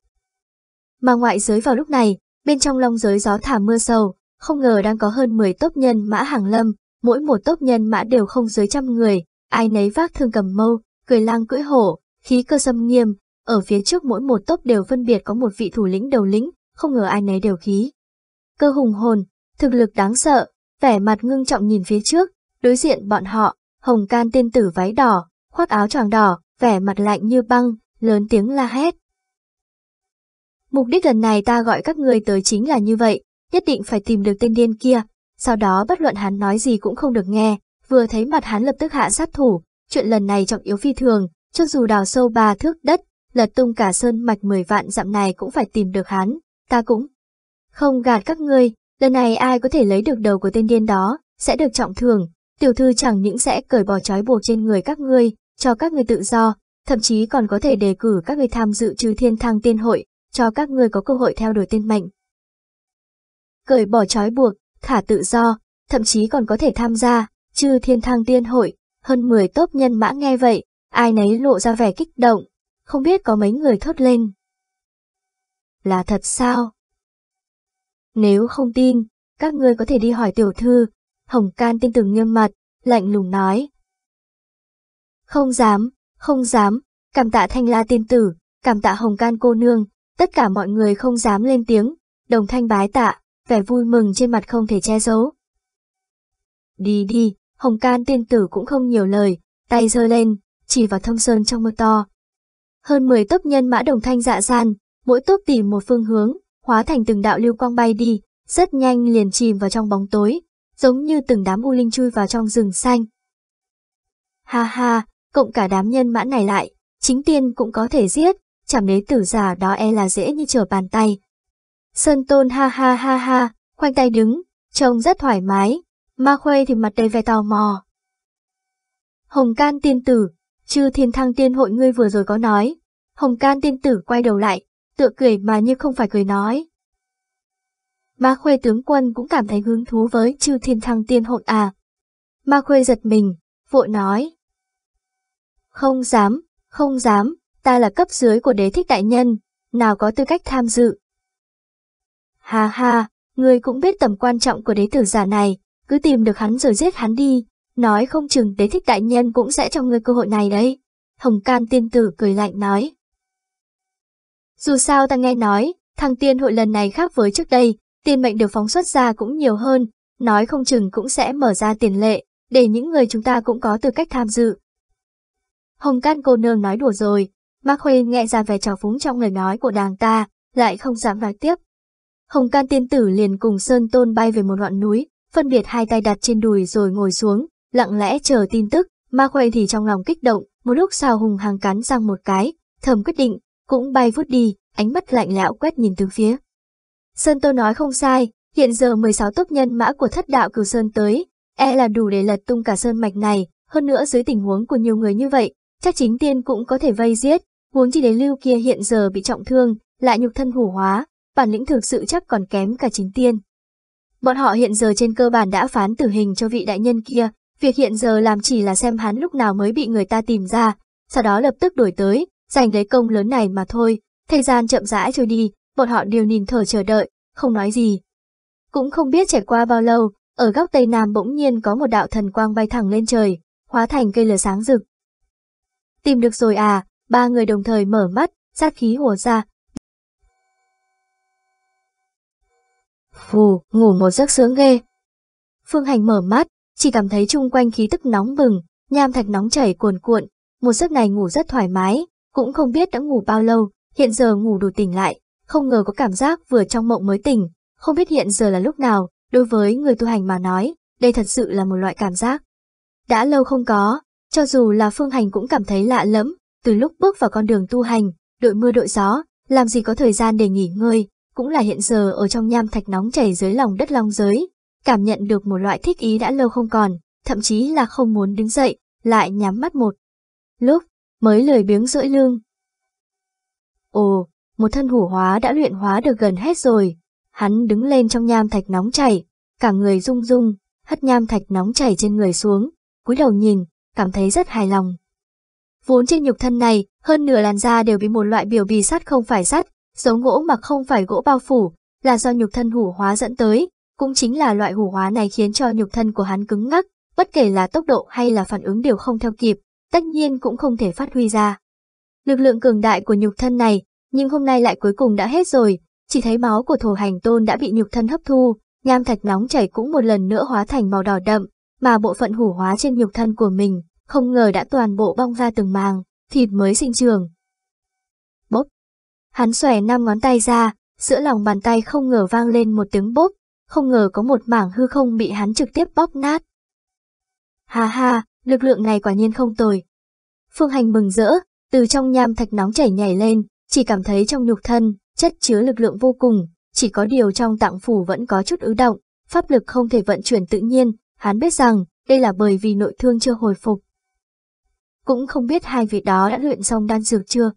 Mà ngoại giới vào lúc này, bên trong long giới gió thả mưa sâu không ngờ đang có hơn 10 tốc nhân mã hàng lâm, mỗi một tốc nhân mã đều không dưới trăm người, ai nấy vác thương cầm mâu, cười lang cưỡi hổ, khí cơ xâm nghiêm, ở phía trước mỗi một tốc đều phân biệt có một vị thủ lĩnh đầu lĩnh, không ngờ ai nấy đều khí. Cơ hùng hồn, thực lực đáng sợ, vẻ mặt ngưng trọng nhìn phía trước, đối diện bọn họ, hồng can tiên tử váy đỏ, khoác áo tràng đỏ, vẻ mặt lạnh như băng, lớn tiếng la hét. Mục đích lần này ta gọi các người tới chính là như vậy, nhất định phải tìm được tên điên kia, sau đó bất luận hắn nói gì cũng không được nghe, vừa thấy mặt hắn lập tức hạ sát thủ, chuyện lần này trọng yếu phi thường, cho dù đào sâu ba thước đất, lật tung cả sơn mạch mười vạn dặm này cũng phải tìm được hắn, ta cũng không gạt các ngươi, lần này ai có thể lấy được đầu của tên điên đó, sẽ được trọng thưởng, tiểu thư chẳng những sẽ cởi bỏ trói buộc trên người các ngươi, cho các ngươi tự do, thậm chí còn có thể đề cử các ngươi tham dự trừ thiên thăng tiên hội, cho các ngươi có cơ hội theo đuổi tên mệnh. Cởi bỏ trói buộc, khả tự do, thậm chí còn có thể tham gia, chư thiên thang tiên hội, hơn 10 tốp nhân mã nghe vậy, ai nấy lộ ra vẻ kích động, không biết có mấy người thốt lên. Là thật sao? Nếu không tin, các ngươi có thể đi hỏi tiểu thư, Hồng Can tin tưởng nghiêm mặt, lạnh lùng nói. Không dám, không dám, cảm tạ thanh la tiên tử, cảm tạ Hồng Can cô nương, tất cả mọi người không dám lên tiếng, đồng thanh bái tạ vẻ vui mừng trên mặt không thể che giấu. Đi đi, hồng can tiên tử cũng không nhiều lời, tay giơ lên, chỉ vào thông sơn trong mưa to. Hơn 10 tốc nhân mã đồng thanh dạ gian, mỗi tốc tìm một phương hướng, hóa thành từng đạo lưu quang bay đi, rất nhanh liền chìm vào trong bóng tối, giống như từng đám u linh chui vào trong rừng xanh. Ha ha, cộng cả đám nhân mã này lại, chính tiên cũng có thể giết, chảm đế tử giả đó e là dễ như trở bàn tay. Sơn Tôn ha ha ha ha, khoanh tay đứng, trông rất thoải mái, ma khuê thì mặt đầy vẻ tò mò. Hồng can tiên tử, chư thiên thăng tiên hội ngươi vừa rồi có nói, hồng can tiên tử quay đầu lại, tựa cười mà như không phải cười nói. Ma khuê tướng quân cũng cảm thấy hứng thú với chư thiên thăng tiên hội à. Ma khuê giật mình, vội nói. Không dám, không dám, ta là cấp dưới của đế thích đại nhân, nào có tư cách tham dự, Ha ha, ngươi cũng biết tầm quan trọng của đế tử giả này, cứ tìm được hắn rồi giết hắn đi, nói không chừng đế thích đại nhân cũng sẽ cho ngươi cơ hội này đấy. Hồng Can tiên tử cười lạnh nói. Dù sao ta nghe nói, thằng tiên hội lần này khác với trước đây, tiên mệnh được phóng xuất ra cũng nhiều hơn, nói không chừng cũng sẽ mở ra tiền lệ, để những người chúng ta cũng có tư cách tham dự. Hồng Can cô nương nói đùa rồi, Mạc Huy nghe ra vẻ trào phúng trong lời nói của đàng ta, lại không dám nói tiếp, Hồng Can tiên tử liền cùng Sơn Tôn bay về một ngọn núi, phân biệt hai tay đặt trên đùi rồi ngồi xuống, lặng lẽ chờ tin tức, ma khuê thì trong lòng kích động, một lúc sau hùng hàng cắn răng một cái, thầm quyết định, cũng bay vút đi, ánh mắt lạnh lẽo quét nhìn từ phía. Sơn Tôn nói không sai, hiện giờ 16 tốc nhân mã của thất đạo cửu Sơn tới, e là đủ để lật tung cả Sơn Mạch này, hơn nữa dưới tình huống của nhiều người như vậy, chắc chính tiên cũng có thể vây giết, huống chi đế lưu kia hiện giờ bị trọng thương, lại nhục thân hủ hóa, bản lĩnh thực sự chắc còn kém cả chính tiên. Bọn họ hiện giờ trên cơ bản đã phán tử hình cho vị đại nhân kia, việc hiện giờ làm chỉ là xem hắn lúc nào mới bị người ta tìm ra, sau đó lập tức đuổi tới, giành lấy công lớn này mà thôi. Thời gian chậm rãi trôi đi, bọn họ đều nhìn thở chờ đợi, không nói gì. Cũng không biết trải qua bao lâu, ở góc tây nam bỗng nhiên có một đạo thần quang bay thẳng lên trời, hóa thành cây lửa sáng rực. Tìm được rồi à, ba người đồng thời mở mắt, sát khí hùa ra, phù, ngủ một giấc sướng ghê. Phương Hành mở mắt, chỉ cảm thấy chung quanh khí tức nóng bừng, nham thạch nóng chảy cuồn cuộn, một giấc này ngủ rất thoải mái, cũng không biết đã ngủ bao lâu, hiện giờ ngủ đủ tỉnh lại, không ngờ có cảm giác vừa trong mộng mới tỉnh, không biết hiện giờ là lúc nào, đối với người tu hành mà nói, đây thật sự là một loại cảm giác. Đã lâu không có, cho dù là Phương Hành cũng cảm thấy lạ lẫm, từ lúc bước vào con đường tu hành, đội mưa đội gió, làm gì có thời gian để nghỉ ngơi, cũng là hiện giờ ở trong nham thạch nóng chảy dưới lòng đất long giới, cảm nhận được một loại thích ý đã lâu không còn, thậm chí là không muốn đứng dậy, lại nhắm mắt một. Lúc, mới lười biếng rưỡi lương. Ồ, một thân hủ hóa đã luyện hóa được gần hết rồi. Hắn đứng lên trong nham thạch nóng chảy, cả người rung rung, hất nham thạch nóng chảy trên người xuống, cúi đầu nhìn, cảm thấy rất hài lòng. Vốn trên nhục thân này, hơn nửa làn da đều bị một loại biểu bì sắt không phải sắt, dấu gỗ mà không phải gỗ bao phủ, là do nhục thân hủ hóa dẫn tới, cũng chính là loại hủ hóa này khiến cho nhục thân của hắn cứng ngắc, bất kể là tốc độ hay là phản ứng đều không theo kịp, tất nhiên cũng không thể phát huy ra. Lực lượng cường đại của nhục thân này, nhưng hôm nay lại cuối cùng đã hết rồi, chỉ thấy máu của thổ hành tôn đã bị nhục thân hấp thu, nham thạch nóng chảy cũng một lần nữa hóa thành màu đỏ đậm, mà bộ phận hủ hóa trên nhục thân của mình, không ngờ đã toàn bộ bong ra từng màng, thịt mới sinh trường, Hắn xòe năm ngón tay ra, giữa lòng bàn tay không ngờ vang lên một tiếng bốp, không ngờ có một mảng hư không bị hắn trực tiếp bóp nát. Ha ha, lực lượng này quả nhiên không tồi. Phương Hành mừng rỡ, từ trong nham thạch nóng chảy nhảy lên, chỉ cảm thấy trong nhục thân, chất chứa lực lượng vô cùng, chỉ có điều trong tạng phủ vẫn có chút ứ động, pháp lực không thể vận chuyển tự nhiên, hắn biết rằng đây là bởi vì nội thương chưa hồi phục. Cũng không biết hai vị đó đã luyện xong đan dược chưa.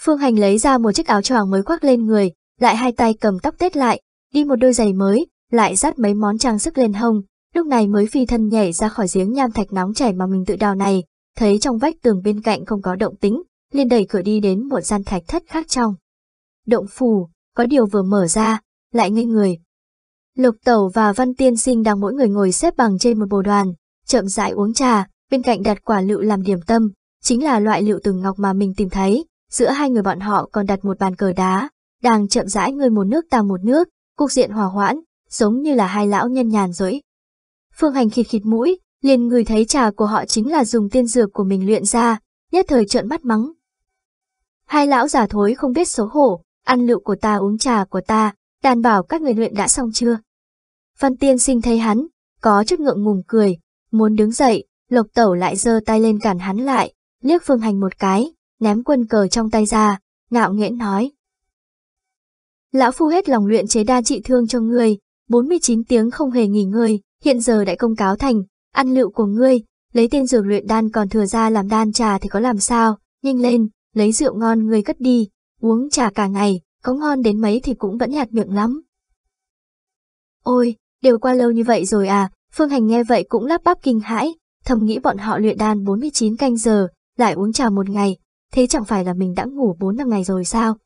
Phương Hành lấy ra một chiếc áo choàng mới khoác lên người, lại hai tay cầm tóc tết lại, đi một đôi giày mới, lại dắt mấy món trang sức lên hông, lúc này mới phi thân nhảy ra khỏi giếng nham thạch nóng chảy mà mình tự đào này, thấy trong vách tường bên cạnh không có động tính, liền đẩy cửa đi đến một gian thạch thất khác trong. Động phủ, có điều vừa mở ra, lại ngây người. Lục Tẩu và Văn Tiên Sinh đang mỗi người ngồi xếp bằng trên một bồ đoàn, chậm rãi uống trà, bên cạnh đặt quả lựu làm điểm tâm, chính là loại lựu từng ngọc mà mình tìm thấy, giữa hai người bọn họ còn đặt một bàn cờ đá, đang chậm rãi người một nước ta một nước, cục diện hòa hoãn, giống như là hai lão nhân nhàn rỗi. Phương Hành khịt khịt mũi, liền người thấy trà của họ chính là dùng tiên dược của mình luyện ra, nhất thời trợn mắt mắng. Hai lão giả thối không biết xấu hổ, ăn lựu của ta uống trà của ta, đàn bảo các người luyện đã xong chưa. Văn tiên sinh thấy hắn, có chút ngượng ngùng cười, muốn đứng dậy, lộc tẩu lại giơ tay lên cản hắn lại, liếc Phương Hành một cái, ném quân cờ trong tay ra, ngạo nghễ nói. Lão Phu hết lòng luyện chế đa trị thương cho ngươi, 49 tiếng không hề nghỉ ngơi, hiện giờ đại công cáo thành, ăn lựu của ngươi, lấy tên dược luyện đan còn thừa ra làm đan trà thì có làm sao, nhanh lên, lấy rượu ngon ngươi cất đi, uống trà cả ngày, có ngon đến mấy thì cũng vẫn nhạt miệng lắm. Ôi, đều qua lâu như vậy rồi à, Phương Hành nghe vậy cũng lắp bắp kinh hãi, thầm nghĩ bọn họ luyện đan 49 canh giờ, lại uống trà một ngày, thế chẳng phải là mình đã ngủ 4 năm ngày rồi sao?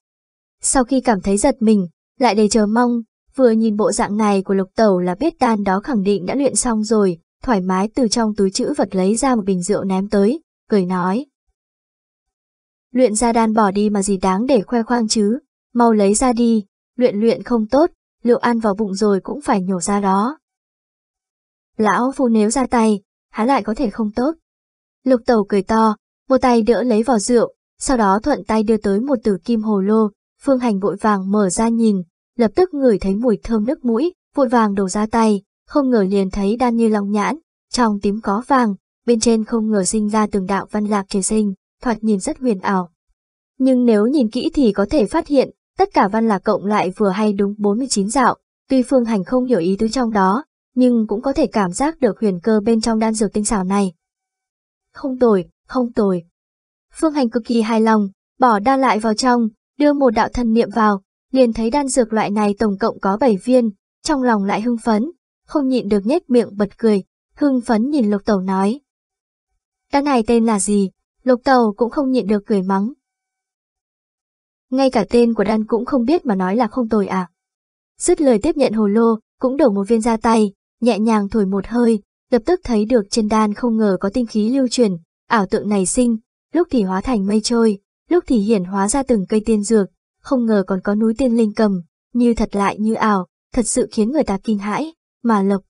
Sau khi cảm thấy giật mình, lại đầy chờ mong, vừa nhìn bộ dạng này của lục tẩu là biết đan đó khẳng định đã luyện xong rồi, thoải mái từ trong túi chữ vật lấy ra một bình rượu ném tới, cười nói. Luyện ra đan bỏ đi mà gì đáng để khoe khoang chứ, mau lấy ra đi, luyện luyện không tốt, liệu ăn vào bụng rồi cũng phải nhổ ra đó. Lão phu nếu ra tay, há lại có thể không tốt. Lục tẩu cười to, một tay đỡ lấy vỏ rượu, sau đó thuận tay đưa tới một tử kim hồ lô, phương hành vội vàng mở ra nhìn, lập tức ngửi thấy mùi thơm nước mũi, vội vàng đổ ra tay, không ngờ liền thấy đan như long nhãn, trong tím có vàng, bên trên không ngờ sinh ra từng đạo văn lạc trời sinh, thoạt nhìn rất huyền ảo. Nhưng nếu nhìn kỹ thì có thể phát hiện, tất cả văn lạc cộng lại vừa hay đúng 49 dạo, tuy phương hành không hiểu ý tứ trong đó, nhưng cũng có thể cảm giác được huyền cơ bên trong đan dược tinh xảo này. Không tồi, không tồi. Phương Hành cực kỳ hài lòng, bỏ đan lại vào trong, đưa một đạo thần niệm vào, liền thấy đan dược loại này tổng cộng có 7 viên, trong lòng lại hưng phấn, không nhịn được nhếch miệng bật cười, hưng phấn nhìn Lục Tẩu nói. Đan này tên là gì? Lục Tẩu cũng không nhịn được cười mắng. Ngay cả tên của đan cũng không biết mà nói là không tồi à. Dứt lời tiếp nhận hồ lô, cũng đổ một viên ra tay, nhẹ nhàng thổi một hơi, lập tức thấy được trên đan không ngờ có tinh khí lưu truyền, ảo tượng này sinh, lúc thì hóa thành mây trôi, lúc thì hiển hóa ra từng cây tiên dược, không ngờ còn có núi tiên linh cầm, như thật lại như ảo, thật sự khiến người ta kinh hãi, mà lộc.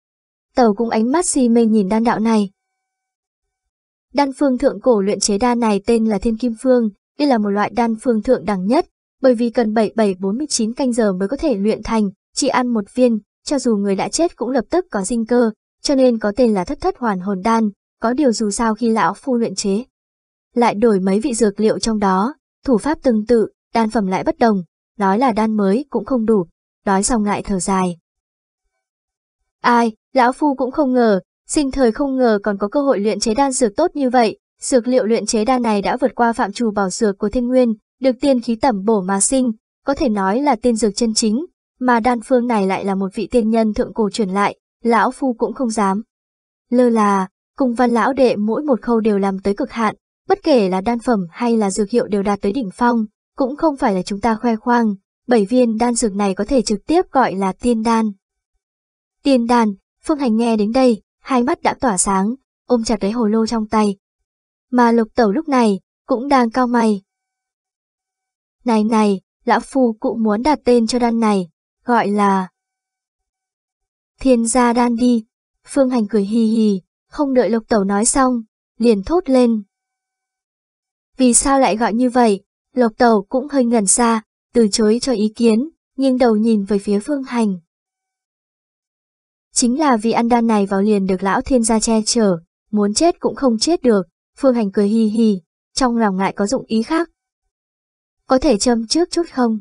Tàu cũng ánh mắt si mê nhìn đan đạo này. Đan phương thượng cổ luyện chế đan này tên là Thiên Kim Phương, đây là một loại đan phương thượng đẳng nhất, bởi vì cần 7749 canh giờ mới có thể luyện thành, chỉ ăn một viên, cho dù người đã chết cũng lập tức có sinh cơ, cho nên có tên là thất thất hoàn hồn đan, có điều dù sao khi lão phu luyện chế. Lại đổi mấy vị dược liệu trong đó, thủ pháp tương tự, đan phẩm lại bất đồng, nói là đan mới cũng không đủ, nói xong lại thở dài. Ai, lão phu cũng không ngờ, sinh thời không ngờ còn có cơ hội luyện chế đan dược tốt như vậy, dược liệu luyện chế đan này đã vượt qua phạm trù bảo dược của thiên nguyên, được tiên khí tẩm bổ mà sinh, có thể nói là tiên dược chân chính, mà đan phương này lại là một vị tiên nhân thượng cổ truyền lại, lão phu cũng không dám. Lơ là, Cùng văn lão đệ mỗi một khâu đều làm tới cực hạn, bất kể là đan phẩm hay là dược hiệu đều đạt tới đỉnh phong, cũng không phải là chúng ta khoe khoang, bảy viên đan dược này có thể trực tiếp gọi là tiên đan. Tiên đan, Phương Hành nghe đến đây, hai mắt đã tỏa sáng, ôm chặt lấy hồ lô trong tay. Mà lục tẩu lúc này, cũng đang cao mày. Này này, lão phu cũng muốn đặt tên cho đan này, gọi là... Thiên gia đan đi. Phương Hành cười hì hì, không đợi lục tẩu nói xong, liền thốt lên. Vì sao lại gọi như vậy? lục tẩu cũng hơi ngẩn ra, từ chối cho ý kiến, nhưng đầu nhìn về phía phương hành. Chính là vì ăn đan này vào liền được lão thiên gia che chở, muốn chết cũng không chết được, phương hành cười hì hì, trong lòng lại có dụng ý khác. Có thể châm trước chút không?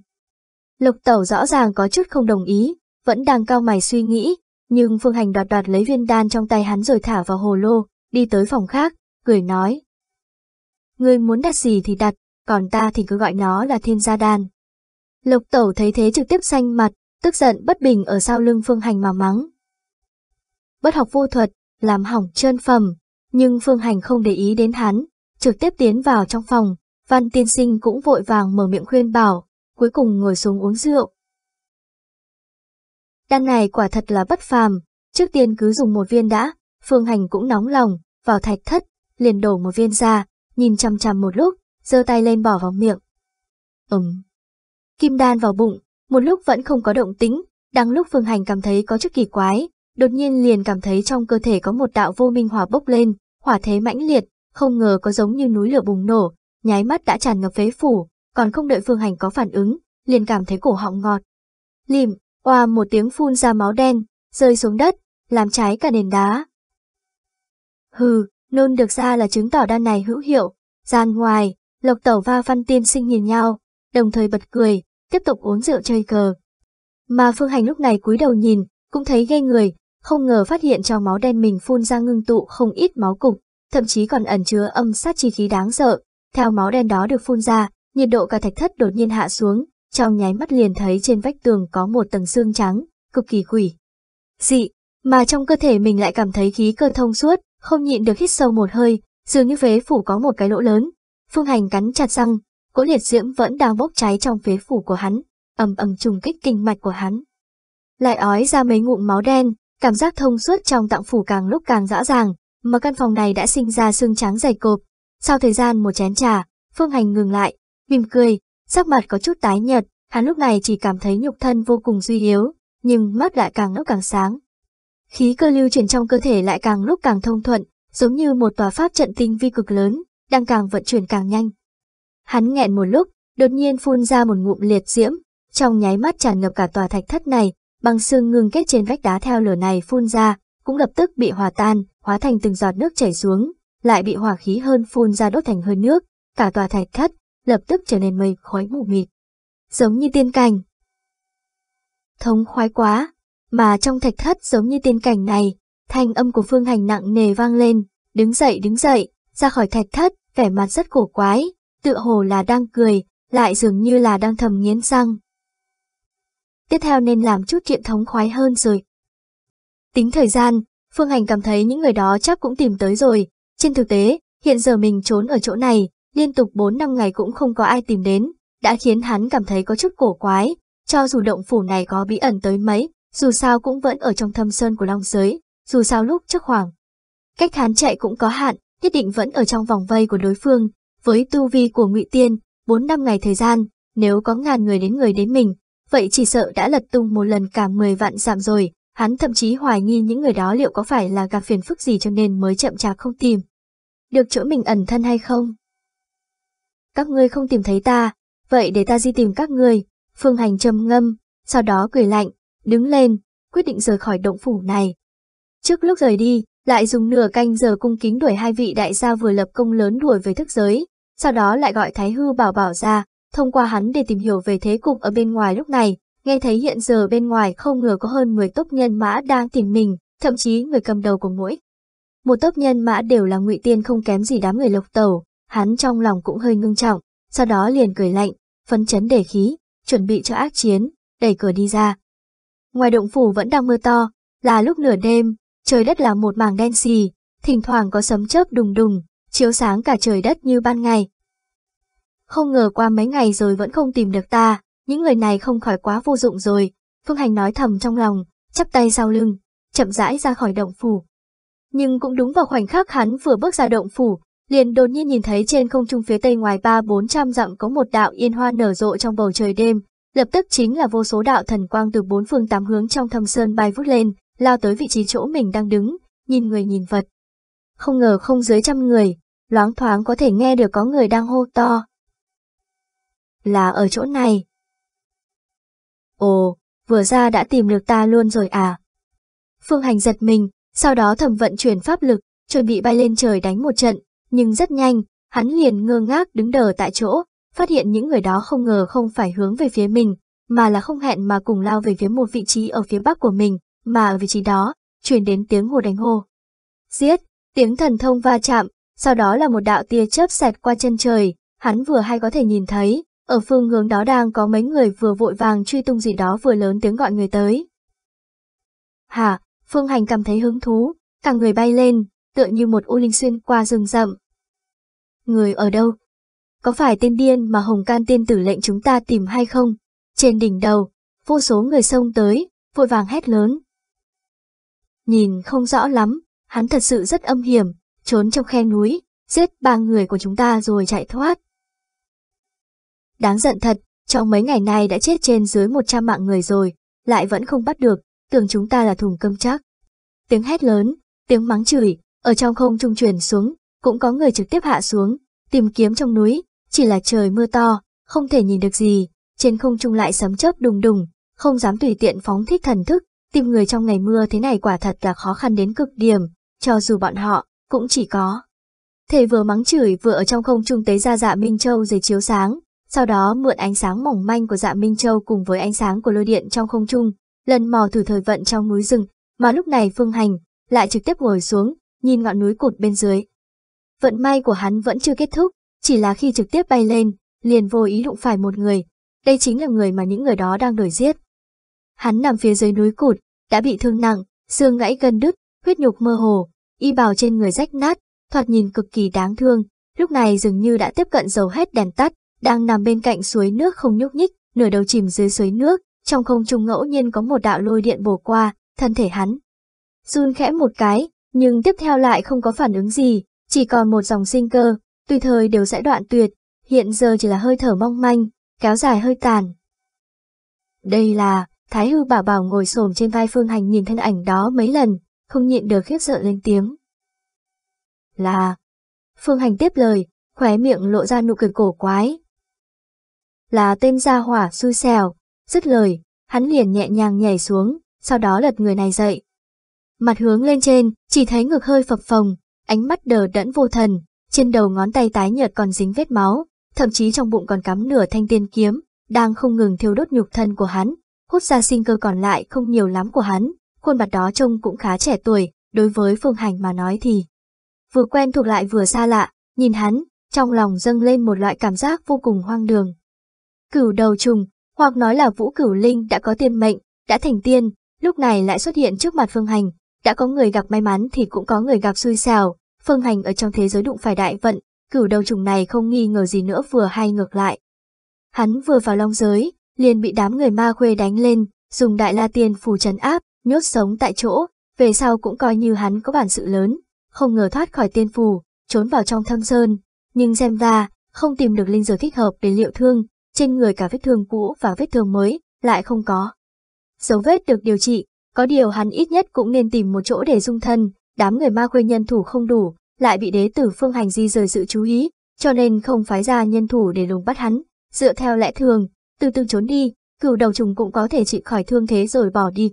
Lục tẩu rõ ràng có chút không đồng ý, vẫn đang cao mày suy nghĩ, nhưng Phương Hành đoạt đoạt lấy viên đan trong tay hắn rồi thả vào hồ lô, đi tới phòng khác, cười nói. Người muốn đặt gì thì đặt, còn ta thì cứ gọi nó là thiên gia đan. Lộc tẩu thấy thế trực tiếp xanh mặt, tức giận bất bình ở sau lưng Phương Hành mà mắng. Bất học vô thuật, làm hỏng chân phẩm, nhưng Phương Hành không để ý đến hắn, trực tiếp tiến vào trong phòng, văn tiên sinh cũng vội vàng mở miệng khuyên bảo, cuối cùng ngồi xuống uống rượu, Đan này quả thật là bất phàm, trước tiên cứ dùng một viên đã, phương hành cũng nóng lòng, vào thạch thất, liền đổ một viên ra, nhìn chăm chăm một lúc, giơ tay lên bỏ vào miệng. Ừm. Kim đan vào bụng, một lúc vẫn không có động tĩnh, đang lúc phương hành cảm thấy có chút kỳ quái, đột nhiên liền cảm thấy trong cơ thể có một đạo vô minh hỏa bốc lên, hỏa thế mãnh liệt, không ngờ có giống như núi lửa bùng nổ, nháy mắt đã tràn ngập phế phủ, còn không đợi phương hành có phản ứng, liền cảm thấy cổ họng ngọt. Lìm, Oà một tiếng phun ra máu đen, rơi xuống đất, làm cháy cả nền đá. Hừ, nôn được ra là chứng tỏ đan này hữu hiệu. Gian ngoài, Lộc Tẩu và Văn Tiên Sinh nhìn nhau, đồng thời bật cười, tiếp tục uống rượu chơi cờ. Mà Phương Hành lúc này cúi đầu nhìn, cũng thấy ghê người, không ngờ phát hiện trong máu đen mình phun ra ngưng tụ không ít máu cục, thậm chí còn ẩn chứa âm sát chi khí đáng sợ. Theo máu đen đó được phun ra, nhiệt độ cả thạch thất đột nhiên hạ xuống, trong nháy mắt liền thấy trên vách tường có một tầng xương trắng, cực kỳ quỷ. Dị, mà trong cơ thể mình lại cảm thấy khí cơ thông suốt, không nhịn được hít sâu một hơi, dường như phế phủ có một cái lỗ lớn. Phương Hành cắn chặt răng, cỗ liệt diễm vẫn đang bốc cháy trong phế phủ của hắn, ầm ầm trùng kích kinh mạch của hắn. Lại ói ra mấy ngụm máu đen, cảm giác thông suốt trong tạng phủ càng lúc càng rõ ràng, mà căn phòng này đã sinh ra xương trắng dày cộp. Sau thời gian một chén trà, Phương Hành ngừng lại, mỉm cười, sắc mặt có chút tái nhợt, hắn lúc này chỉ cảm thấy nhục thân vô cùng suy yếu, nhưng mắt lại càng lúc càng sáng. Khí cơ lưu chuyển trong cơ thể lại càng lúc càng thông thuận, giống như một tòa pháp trận tinh vi cực lớn, đang càng vận chuyển càng nhanh. Hắn nghẹn một lúc, đột nhiên phun ra một ngụm liệt diễm, trong nháy mắt tràn ngập cả tòa thạch thất này, bằng xương ngưng kết trên vách đá theo lửa này phun ra, cũng lập tức bị hòa tan, hóa thành từng giọt nước chảy xuống, lại bị hỏa khí hơn phun ra đốt thành hơi nước, cả tòa thạch thất lập tức trở nên mây khói mù mịt, giống như tiên cảnh. Thống khoái quá, mà trong thạch thất giống như tiên cảnh này, thanh âm của phương hành nặng nề vang lên, đứng dậy đứng dậy, ra khỏi thạch thất, vẻ mặt rất cổ quái, tựa hồ là đang cười, lại dường như là đang thầm nghiến răng. Tiếp theo nên làm chút chuyện thống khoái hơn rồi. Tính thời gian, Phương Hành cảm thấy những người đó chắc cũng tìm tới rồi. Trên thực tế, hiện giờ mình trốn ở chỗ này, liên tục 4 năm ngày cũng không có ai tìm đến, đã khiến hắn cảm thấy có chút cổ quái, cho dù động phủ này có bí ẩn tới mấy, dù sao cũng vẫn ở trong thâm sơn của Long Giới, dù sao lúc trước khoảng. Cách hắn chạy cũng có hạn, nhất định vẫn ở trong vòng vây của đối phương, với tu vi của ngụy Tiên, 4 năm ngày thời gian, nếu có ngàn người đến người đến mình, vậy chỉ sợ đã lật tung một lần cả 10 vạn giảm rồi, hắn thậm chí hoài nghi những người đó liệu có phải là gặp phiền phức gì cho nên mới chậm chạp không tìm. Được chỗ mình ẩn thân hay không? các ngươi không tìm thấy ta, vậy để ta di tìm các ngươi. Phương Hành trầm ngâm, sau đó cười lạnh, đứng lên, quyết định rời khỏi động phủ này. Trước lúc rời đi, lại dùng nửa canh giờ cung kính đuổi hai vị đại gia vừa lập công lớn đuổi về thức giới, sau đó lại gọi Thái Hư bảo bảo ra, thông qua hắn để tìm hiểu về thế cục ở bên ngoài lúc này, nghe thấy hiện giờ bên ngoài không ngờ có hơn 10 tốc nhân mã đang tìm mình, thậm chí người cầm đầu của mỗi. Một tốc nhân mã đều là ngụy tiên không kém gì đám người lộc tẩu, hắn trong lòng cũng hơi ngưng trọng, sau đó liền cười lạnh, phấn chấn để khí, chuẩn bị cho ác chiến, đẩy cửa đi ra. Ngoài động phủ vẫn đang mưa to, là lúc nửa đêm, trời đất là một mảng đen xì, thỉnh thoảng có sấm chớp đùng đùng, chiếu sáng cả trời đất như ban ngày. Không ngờ qua mấy ngày rồi vẫn không tìm được ta, những người này không khỏi quá vô dụng rồi, Phương Hành nói thầm trong lòng, chắp tay sau lưng, chậm rãi ra khỏi động phủ. Nhưng cũng đúng vào khoảnh khắc hắn vừa bước ra động phủ, liền đột nhiên nhìn thấy trên không trung phía tây ngoài ba bốn trăm dặm có một đạo yên hoa nở rộ trong bầu trời đêm, lập tức chính là vô số đạo thần quang từ bốn phương tám hướng trong thâm sơn bay vút lên, lao tới vị trí chỗ mình đang đứng, nhìn người nhìn vật. Không ngờ không dưới trăm người, loáng thoáng có thể nghe được có người đang hô to. Là ở chỗ này. Ồ, vừa ra đã tìm được ta luôn rồi à. Phương Hành giật mình, sau đó thẩm vận chuyển pháp lực, chuẩn bị bay lên trời đánh một trận, nhưng rất nhanh, hắn liền ngơ ngác đứng đờ tại chỗ, phát hiện những người đó không ngờ không phải hướng về phía mình, mà là không hẹn mà cùng lao về phía một vị trí ở phía bắc của mình, mà ở vị trí đó, truyền đến tiếng hồ đánh hô. Giết, tiếng thần thông va chạm, sau đó là một đạo tia chớp xẹt qua chân trời, hắn vừa hay có thể nhìn thấy, ở phương hướng đó đang có mấy người vừa vội vàng truy tung gì đó vừa lớn tiếng gọi người tới. Hả, phương hành cảm thấy hứng thú, cả người bay lên, tựa như một u linh xuyên qua rừng rậm. Người ở đâu? Có phải tên điên mà Hồng Can tiên tử lệnh chúng ta tìm hay không? Trên đỉnh đầu, vô số người xông tới, vội vàng hét lớn. Nhìn không rõ lắm, hắn thật sự rất âm hiểm, trốn trong khe núi, giết ba người của chúng ta rồi chạy thoát. Đáng giận thật, trong mấy ngày này đã chết trên dưới 100 mạng người rồi, lại vẫn không bắt được, tưởng chúng ta là thùng cơm chắc. Tiếng hét lớn, tiếng mắng chửi, ở trong không trung chuyển xuống, cũng có người trực tiếp hạ xuống, tìm kiếm trong núi, chỉ là trời mưa to, không thể nhìn được gì, trên không trung lại sấm chớp đùng đùng, không dám tùy tiện phóng thích thần thức, tìm người trong ngày mưa thế này quả thật là khó khăn đến cực điểm, cho dù bọn họ, cũng chỉ có. Thầy vừa mắng chửi vừa ở trong không trung tế ra dạ Minh Châu dưới chiếu sáng, sau đó mượn ánh sáng mỏng manh của dạ Minh Châu cùng với ánh sáng của lôi điện trong không trung, lần mò thử thời vận trong núi rừng, mà lúc này Phương Hành lại trực tiếp ngồi xuống, nhìn ngọn núi cụt bên dưới. Vận may của hắn vẫn chưa kết thúc, chỉ là khi trực tiếp bay lên, liền vô ý đụng phải một người. Đây chính là người mà những người đó đang đuổi giết. Hắn nằm phía dưới núi cụt, đã bị thương nặng, xương gãy gân đứt, huyết nhục mơ hồ, y bào trên người rách nát, thoạt nhìn cực kỳ đáng thương, lúc này dường như đã tiếp cận dầu hết đèn tắt, đang nằm bên cạnh suối nước không nhúc nhích, nửa đầu chìm dưới suối nước, trong không trung ngẫu nhiên có một đạo lôi điện bổ qua, thân thể hắn. run khẽ một cái, nhưng tiếp theo lại không có phản ứng gì, chỉ còn một dòng sinh cơ, tùy thời đều sẽ đoạn tuyệt, hiện giờ chỉ là hơi thở mong manh, kéo dài hơi tàn. Đây là, Thái Hư Bảo Bảo ngồi xổm trên vai Phương Hành nhìn thân ảnh đó mấy lần, không nhịn được khiếp sợ lên tiếng. Là, Phương Hành tiếp lời, khóe miệng lộ ra nụ cười cổ quái. Là tên gia hỏa xui xẻo, dứt lời, hắn liền nhẹ nhàng nhảy xuống, sau đó lật người này dậy mặt hướng lên trên, chỉ thấy ngực hơi phập phồng, ánh mắt đờ đẫn vô thần, trên đầu ngón tay tái nhợt còn dính vết máu, thậm chí trong bụng còn cắm nửa thanh tiên kiếm, đang không ngừng thiêu đốt nhục thân của hắn, hút ra sinh cơ còn lại không nhiều lắm của hắn, khuôn mặt đó trông cũng khá trẻ tuổi, đối với Phương Hành mà nói thì vừa quen thuộc lại vừa xa lạ, nhìn hắn, trong lòng dâng lên một loại cảm giác vô cùng hoang đường. Cửu đầu trùng, hoặc nói là Vũ Cửu Linh đã có tiên mệnh, đã thành tiên, lúc này lại xuất hiện trước mặt Phương Hành, đã có người gặp may mắn thì cũng có người gặp xui xẻo, Phương Hành ở trong thế giới đụng phải đại vận, cửu đầu trùng này không nghi ngờ gì nữa vừa hay ngược lại. Hắn vừa vào long giới, liền bị đám người ma khuê đánh lên, dùng đại la tiên phù trấn áp, nhốt sống tại chỗ, về sau cũng coi như hắn có bản sự lớn, không ngờ thoát khỏi tiên phù, trốn vào trong thâm sơn, nhưng xem ra, không tìm được linh dược thích hợp để liệu thương, trên người cả vết thương cũ và vết thương mới, lại không có. Dấu vết được điều trị, có điều hắn ít nhất cũng nên tìm một chỗ để dung thân, đám người ma khuê nhân thủ không đủ, lại bị đế tử phương hành di rời sự chú ý, cho nên không phái ra nhân thủ để lùng bắt hắn. Dựa theo lẽ thường, từ từ trốn đi, cửu đầu trùng cũng có thể trị khỏi thương thế rồi bỏ đi.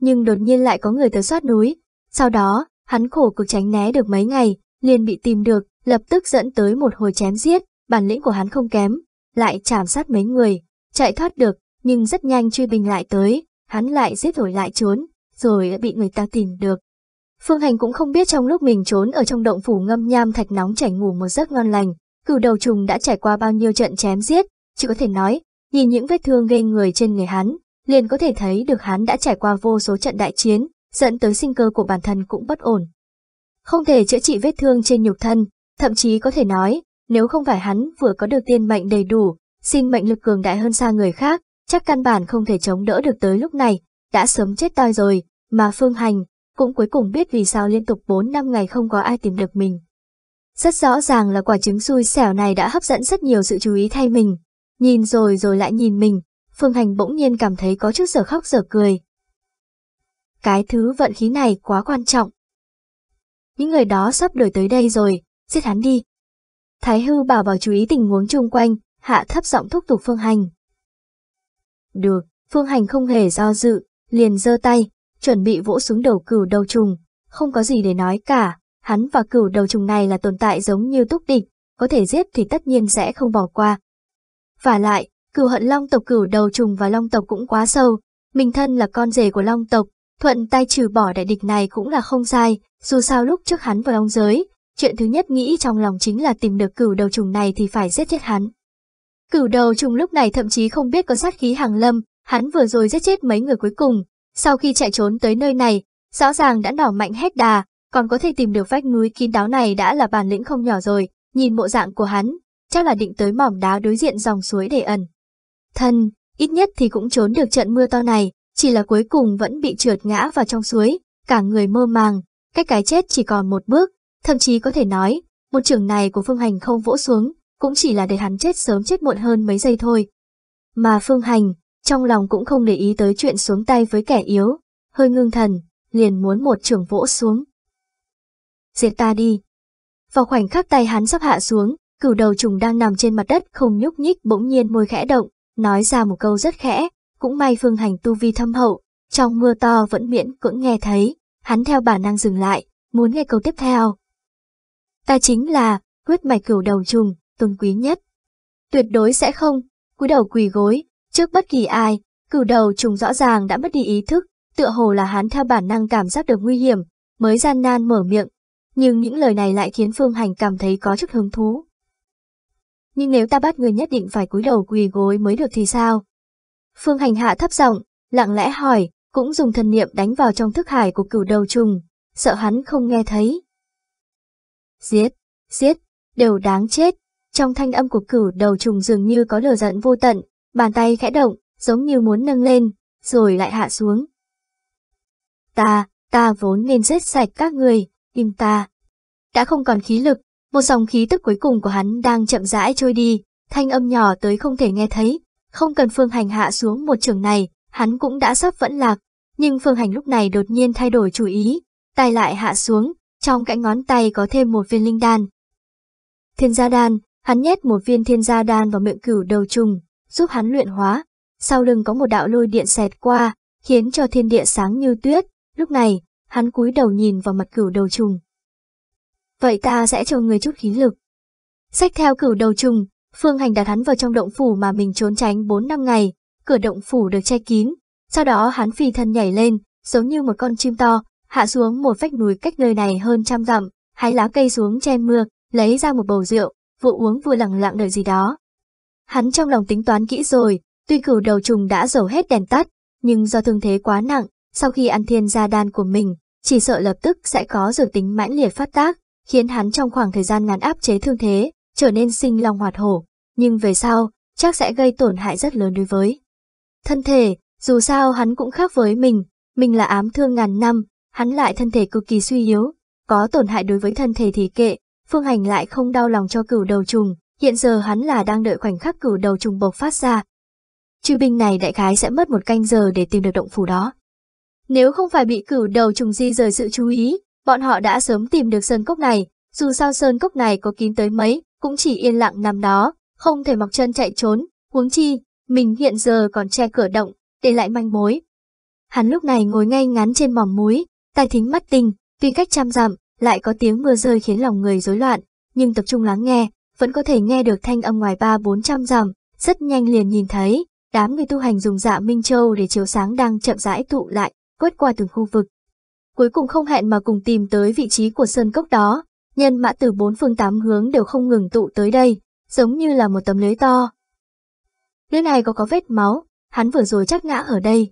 Nhưng đột nhiên lại có người tới soát núi, sau đó, hắn khổ cực tránh né được mấy ngày, liền bị tìm được, lập tức dẫn tới một hồi chém giết, bản lĩnh của hắn không kém, lại chạm sát mấy người, chạy thoát được, nhưng rất nhanh truy bình lại tới, hắn lại giết rồi lại trốn, rồi bị người ta tìm được. Phương Hành cũng không biết trong lúc mình trốn ở trong động phủ ngâm nham thạch nóng chảy ngủ một giấc ngon lành, cửu đầu trùng đã trải qua bao nhiêu trận chém giết, chỉ có thể nói, nhìn những vết thương gây người trên người hắn, liền có thể thấy được hắn đã trải qua vô số trận đại chiến, dẫn tới sinh cơ của bản thân cũng bất ổn. Không thể chữa trị vết thương trên nhục thân, thậm chí có thể nói, nếu không phải hắn vừa có được tiên mệnh đầy đủ, sinh mệnh lực cường đại hơn xa người khác, chắc căn bản không thể chống đỡ được tới lúc này, đã sớm chết tai rồi, mà Phương Hành cũng cuối cùng biết vì sao liên tục 4 năm ngày không có ai tìm được mình. Rất rõ ràng là quả trứng xui xẻo này đã hấp dẫn rất nhiều sự chú ý thay mình, nhìn rồi rồi lại nhìn mình, Phương Hành bỗng nhiên cảm thấy có chút giờ khóc giờ cười. Cái thứ vận khí này quá quan trọng. Những người đó sắp đổi tới đây rồi, giết hắn đi. Thái hư bảo bảo chú ý tình huống chung quanh, hạ thấp giọng thúc giục Phương Hành. Được, Phương Hành không hề do dự, liền giơ tay, chuẩn bị vỗ xuống đầu cửu đầu trùng, không có gì để nói cả, hắn và cửu đầu trùng này là tồn tại giống như túc địch, có thể giết thì tất nhiên sẽ không bỏ qua. Và lại, cửu hận long tộc cửu đầu trùng và long tộc cũng quá sâu, mình thân là con rể của long tộc, thuận tay trừ bỏ đại địch này cũng là không sai, dù sao lúc trước hắn vào long giới, chuyện thứ nhất nghĩ trong lòng chính là tìm được cửu đầu trùng này thì phải giết chết hắn. Cửu đầu trùng lúc này thậm chí không biết có sát khí hàng lâm, hắn vừa rồi giết chết mấy người cuối cùng. Sau khi chạy trốn tới nơi này, rõ ràng đã đỏ mạnh hết đà, còn có thể tìm được vách núi kín đáo này đã là bản lĩnh không nhỏ rồi, nhìn bộ dạng của hắn, chắc là định tới mỏm đá đối diện dòng suối để ẩn. Thân, ít nhất thì cũng trốn được trận mưa to này, chỉ là cuối cùng vẫn bị trượt ngã vào trong suối, cả người mơ màng, cách cái chết chỉ còn một bước, thậm chí có thể nói, một trường này của phương hành không vỗ xuống, cũng chỉ là để hắn chết sớm chết muộn hơn mấy giây thôi. Mà Phương Hành, trong lòng cũng không để ý tới chuyện xuống tay với kẻ yếu, hơi ngưng thần, liền muốn một trưởng vỗ xuống. Diệt ta đi. Vào khoảnh khắc tay hắn sắp hạ xuống, cửu đầu trùng đang nằm trên mặt đất không nhúc nhích bỗng nhiên môi khẽ động, nói ra một câu rất khẽ, cũng may Phương Hành tu vi thâm hậu, trong mưa to vẫn miễn cưỡng nghe thấy, hắn theo bản năng dừng lại, muốn nghe câu tiếp theo. Ta chính là, huyết mạch cửu đầu trùng, tôn quý nhất. Tuyệt đối sẽ không, cúi đầu quỳ gối, trước bất kỳ ai, cử đầu trùng rõ ràng đã mất đi ý thức, tựa hồ là hắn theo bản năng cảm giác được nguy hiểm, mới gian nan mở miệng, nhưng những lời này lại khiến Phương Hành cảm thấy có chút hứng thú. Nhưng nếu ta bắt người nhất định phải cúi đầu quỳ gối mới được thì sao? Phương Hành hạ thấp giọng, lặng lẽ hỏi, cũng dùng thần niệm đánh vào trong thức hải của cửu đầu trùng, sợ hắn không nghe thấy. Giết, giết, đều đáng chết. Trong thanh âm của cửu đầu trùng dường như có lửa giận vô tận, bàn tay khẽ động, giống như muốn nâng lên, rồi lại hạ xuống. Ta, ta vốn nên giết sạch các người, im ta. Đã không còn khí lực, một dòng khí tức cuối cùng của hắn đang chậm rãi trôi đi, thanh âm nhỏ tới không thể nghe thấy, không cần phương hành hạ xuống một trường này, hắn cũng đã sắp vẫn lạc, nhưng phương hành lúc này đột nhiên thay đổi chủ ý, tay lại hạ xuống, trong cạnh ngón tay có thêm một viên linh đan. Thiên gia đan, Hắn nhét một viên thiên gia đan vào miệng cửu đầu trùng, giúp hắn luyện hóa. Sau lưng có một đạo lôi điện xẹt qua, khiến cho thiên địa sáng như tuyết. Lúc này, hắn cúi đầu nhìn vào mặt cửu đầu trùng. Vậy ta sẽ cho người chút khí lực. Xách theo cửu đầu trùng, Phương Hành đặt hắn vào trong động phủ mà mình trốn tránh 4 năm ngày, cửa động phủ được che kín. Sau đó hắn phi thân nhảy lên, giống như một con chim to, hạ xuống một vách núi cách nơi này hơn trăm dặm, hái lá cây xuống che mưa, lấy ra một bầu rượu, vừa uống vừa lặng lặng đợi gì đó. Hắn trong lòng tính toán kỹ rồi, tuy cửu đầu trùng đã dầu hết đèn tắt, nhưng do thương thế quá nặng, sau khi ăn thiên gia đan của mình, chỉ sợ lập tức sẽ có dược tính mãnh liệt phát tác, khiến hắn trong khoảng thời gian ngắn áp chế thương thế, trở nên sinh lòng hoạt hổ, nhưng về sau, chắc sẽ gây tổn hại rất lớn đối với thân thể, dù sao hắn cũng khác với mình, mình là ám thương ngàn năm, hắn lại thân thể cực kỳ suy yếu, có tổn hại đối với thân thể thì kệ, Phương Hành lại không đau lòng cho cửu đầu trùng, hiện giờ hắn là đang đợi khoảnh khắc cửu đầu trùng bộc phát ra. Chư binh này đại khái sẽ mất một canh giờ để tìm được động phủ đó. Nếu không phải bị cửu đầu trùng di rời sự chú ý, bọn họ đã sớm tìm được sơn cốc này, dù sao sơn cốc này có kín tới mấy, cũng chỉ yên lặng nằm đó, không thể mọc chân chạy trốn, huống chi, mình hiện giờ còn che cửa động, để lại manh mối. Hắn lúc này ngồi ngay ngắn trên mỏm muối, tai thính mắt tình, tuy cách chăm dặm, lại có tiếng mưa rơi khiến lòng người rối loạn, nhưng tập trung lắng nghe, vẫn có thể nghe được thanh âm ngoài ba bốn trăm dặm, rất nhanh liền nhìn thấy, đám người tu hành dùng dạ Minh Châu để chiếu sáng đang chậm rãi tụ lại, quét qua từng khu vực. Cuối cùng không hẹn mà cùng tìm tới vị trí của sơn cốc đó, nhân mã từ bốn phương tám hướng đều không ngừng tụ tới đây, giống như là một tấm lưới to. Lưới này có có vết máu, hắn vừa rồi chắc ngã ở đây.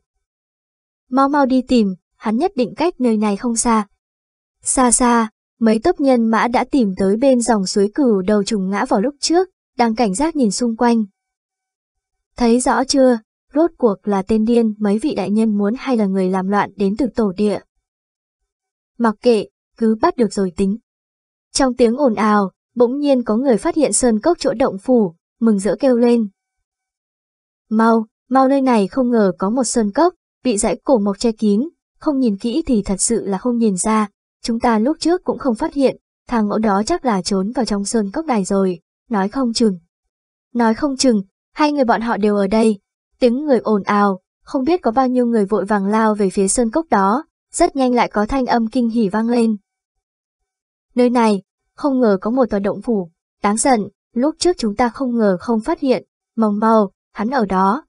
Mau mau đi tìm, hắn nhất định cách nơi này không xa, Xa xa, mấy tốc nhân mã đã tìm tới bên dòng suối cửu đầu trùng ngã vào lúc trước, đang cảnh giác nhìn xung quanh. Thấy rõ chưa, rốt cuộc là tên điên mấy vị đại nhân muốn hay là người làm loạn đến từ tổ địa. Mặc kệ, cứ bắt được rồi tính. Trong tiếng ồn ào, bỗng nhiên có người phát hiện sơn cốc chỗ động phủ, mừng rỡ kêu lên. Mau, mau nơi này không ngờ có một sơn cốc, bị dãy cổ mộc che kín, không nhìn kỹ thì thật sự là không nhìn ra, Chúng ta lúc trước cũng không phát hiện, thằng ngỗ đó chắc là trốn vào trong sơn cốc đài rồi, nói không chừng. Nói không chừng, hai người bọn họ đều ở đây. Tiếng người ồn ào, không biết có bao nhiêu người vội vàng lao về phía sơn cốc đó, rất nhanh lại có thanh âm kinh hỉ vang lên. Nơi này, không ngờ có một tòa động phủ, đáng giận, lúc trước chúng ta không ngờ không phát hiện, mong mau, hắn ở đó.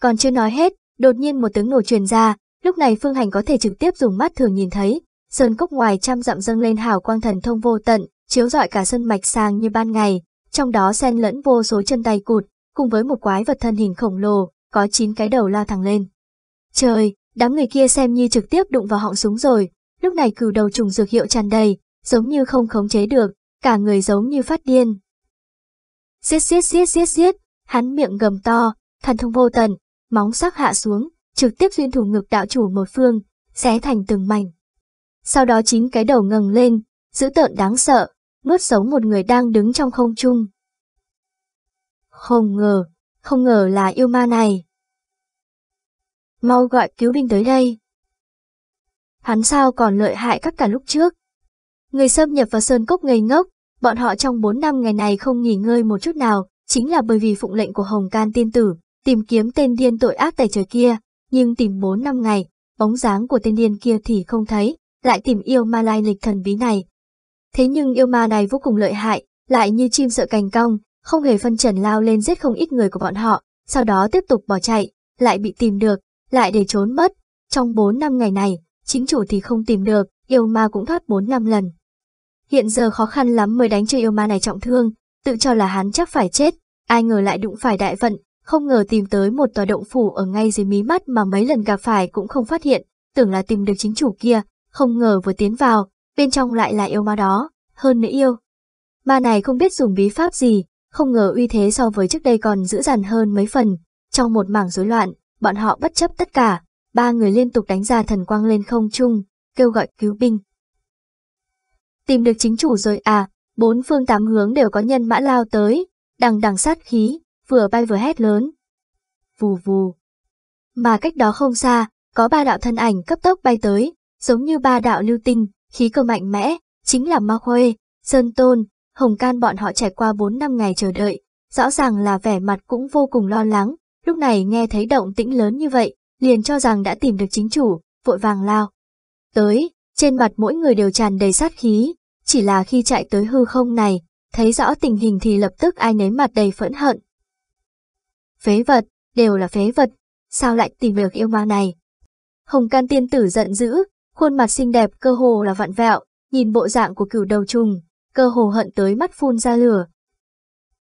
Còn chưa nói hết, đột nhiên một tiếng nổ truyền ra, lúc này Phương Hành có thể trực tiếp dùng mắt thường nhìn thấy, sơn cốc ngoài trăm dặm dâng lên hào quang thần thông vô tận, chiếu rọi cả sân mạch sang như ban ngày, trong đó xen lẫn vô số chân tay cụt, cùng với một quái vật thân hình khổng lồ, có chín cái đầu lao thẳng lên. Trời, đám người kia xem như trực tiếp đụng vào họng súng rồi, lúc này cừu đầu trùng dược hiệu tràn đầy, giống như không khống chế được, cả người giống như phát điên. Giết giết giết giết giết, hắn miệng gầm to, thần thông vô tận móng sắc hạ xuống, trực tiếp duyên thủ ngực đạo chủ một phương, xé thành từng mảnh sau đó chín cái đầu ngẩng lên, dữ tợn đáng sợ, nuốt sống một người đang đứng trong không trung. Không ngờ, không ngờ là yêu ma này. Mau gọi cứu binh tới đây. Hắn sao còn lợi hại các cả lúc trước. Người xâm nhập vào sơn cốc ngây ngốc, bọn họ trong 4 năm ngày này không nghỉ ngơi một chút nào, chính là bởi vì phụng lệnh của Hồng Can tiên tử, tìm kiếm tên điên tội ác tại trời kia, nhưng tìm 4 năm ngày, bóng dáng của tên điên kia thì không thấy, lại tìm yêu ma lai lịch thần bí này. Thế nhưng yêu ma này vô cùng lợi hại, lại như chim sợ cành cong, không hề phân trần lao lên giết không ít người của bọn họ, sau đó tiếp tục bỏ chạy, lại bị tìm được, lại để trốn mất. Trong 4 năm ngày này, chính chủ thì không tìm được, yêu ma cũng thoát 4 năm lần. Hiện giờ khó khăn lắm mới đánh cho yêu ma này trọng thương, tự cho là hắn chắc phải chết, ai ngờ lại đụng phải đại vận, không ngờ tìm tới một tòa động phủ ở ngay dưới mí mắt mà mấy lần gặp phải cũng không phát hiện, tưởng là tìm được chính chủ kia, không ngờ vừa tiến vào, bên trong lại là yêu ma đó, hơn nữa yêu. Ma này không biết dùng bí pháp gì, không ngờ uy thế so với trước đây còn dữ dằn hơn mấy phần. Trong một mảng rối loạn, bọn họ bất chấp tất cả, ba người liên tục đánh ra thần quang lên không trung, kêu gọi cứu binh. Tìm được chính chủ rồi à, bốn phương tám hướng đều có nhân mã lao tới, đằng đằng sát khí, vừa bay vừa hét lớn. Vù vù. Mà cách đó không xa, có ba đạo thân ảnh cấp tốc bay tới, giống như ba đạo lưu tinh, khí cơ mạnh mẽ, chính là Ma Khuê, Sơn Tôn, Hồng Can bọn họ trải qua 4 năm ngày chờ đợi, rõ ràng là vẻ mặt cũng vô cùng lo lắng, lúc này nghe thấy động tĩnh lớn như vậy, liền cho rằng đã tìm được chính chủ, vội vàng lao. Tới, trên mặt mỗi người đều tràn đầy sát khí, chỉ là khi chạy tới hư không này, thấy rõ tình hình thì lập tức ai nấy mặt đầy phẫn hận. Phế vật, đều là phế vật, sao lại tìm được yêu ma này? Hồng can tiên tử giận dữ, Khuôn mặt xinh đẹp cơ hồ là vặn vẹo, nhìn bộ dạng của cửu đầu trùng, cơ hồ hận tới mắt phun ra lửa.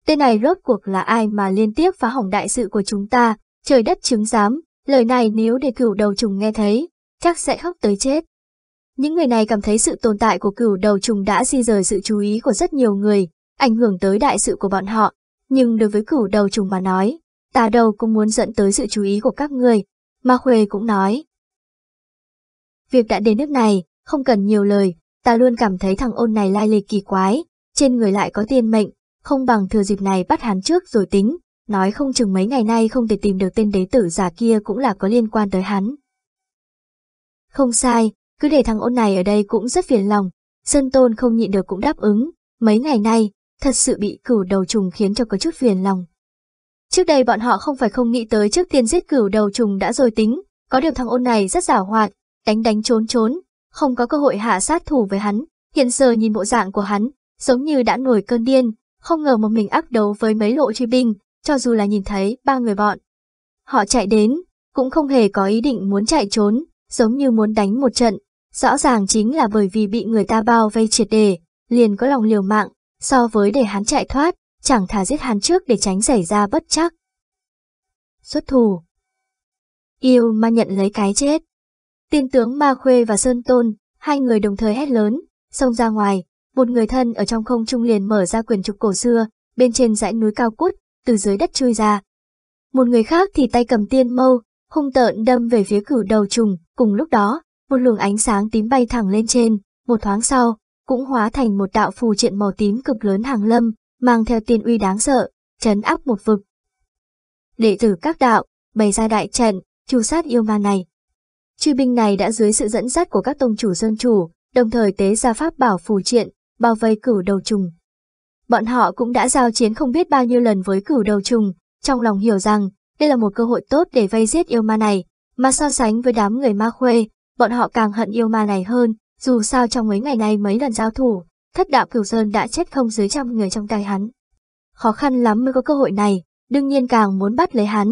Tên này rốt cuộc là ai mà liên tiếp phá hỏng đại sự của chúng ta, trời đất chứng giám, lời này nếu để cửu đầu trùng nghe thấy, chắc sẽ khóc tới chết. Những người này cảm thấy sự tồn tại của cửu đầu trùng đã di rời sự chú ý của rất nhiều người, ảnh hưởng tới đại sự của bọn họ. Nhưng đối với cửu đầu trùng mà nói, ta đầu cũng muốn dẫn tới sự chú ý của các người, mà Khuê cũng nói, Việc đã đến nước này, không cần nhiều lời, ta luôn cảm thấy thằng ôn này lai lịch kỳ quái, trên người lại có tiên mệnh, không bằng thừa dịp này bắt hắn trước rồi tính, nói không chừng mấy ngày nay không thể tìm được tên đế tử giả kia cũng là có liên quan tới hắn. Không sai, cứ để thằng ôn này ở đây cũng rất phiền lòng, Sơn Tôn không nhịn được cũng đáp ứng, mấy ngày nay, thật sự bị cửu đầu trùng khiến cho có chút phiền lòng. Trước đây bọn họ không phải không nghĩ tới trước tiên giết cửu đầu trùng đã rồi tính, có điều thằng ôn này rất giả hoạt, đánh đánh trốn trốn, không có cơ hội hạ sát thủ với hắn, hiện giờ nhìn bộ dạng của hắn, giống như đã nổi cơn điên, không ngờ một mình ác đấu với mấy lộ truy binh, cho dù là nhìn thấy ba người bọn. Họ chạy đến, cũng không hề có ý định muốn chạy trốn, giống như muốn đánh một trận, rõ ràng chính là bởi vì bị người ta bao vây triệt đề, liền có lòng liều mạng, so với để hắn chạy thoát, chẳng thà giết hắn trước để tránh xảy ra bất chắc. Xuất thủ Yêu mà nhận lấy cái chết Tiên tướng Ma Khuê và Sơn Tôn, hai người đồng thời hét lớn, xông ra ngoài, một người thân ở trong không trung liền mở ra quyền trục cổ xưa, bên trên dãy núi cao cút, từ dưới đất chui ra. Một người khác thì tay cầm tiên mâu, hung tợn đâm về phía cửu đầu trùng, cùng lúc đó, một luồng ánh sáng tím bay thẳng lên trên, một thoáng sau, cũng hóa thành một đạo phù triện màu tím cực lớn hàng lâm, mang theo tiên uy đáng sợ, chấn áp một vực. Đệ tử các đạo, bày ra đại trận, chu sát yêu ma này. Chư binh này đã dưới sự dẫn dắt của các tông chủ sơn chủ, đồng thời tế ra pháp bảo phù triện, bao vây cửu đầu trùng. Bọn họ cũng đã giao chiến không biết bao nhiêu lần với cửu đầu trùng, trong lòng hiểu rằng đây là một cơ hội tốt để vây giết yêu ma này, mà so sánh với đám người ma khuê, bọn họ càng hận yêu ma này hơn, dù sao trong mấy ngày nay mấy lần giao thủ, thất đạo cửu sơn đã chết không dưới trăm người trong tay hắn. Khó khăn lắm mới có cơ hội này, đương nhiên càng muốn bắt lấy hắn,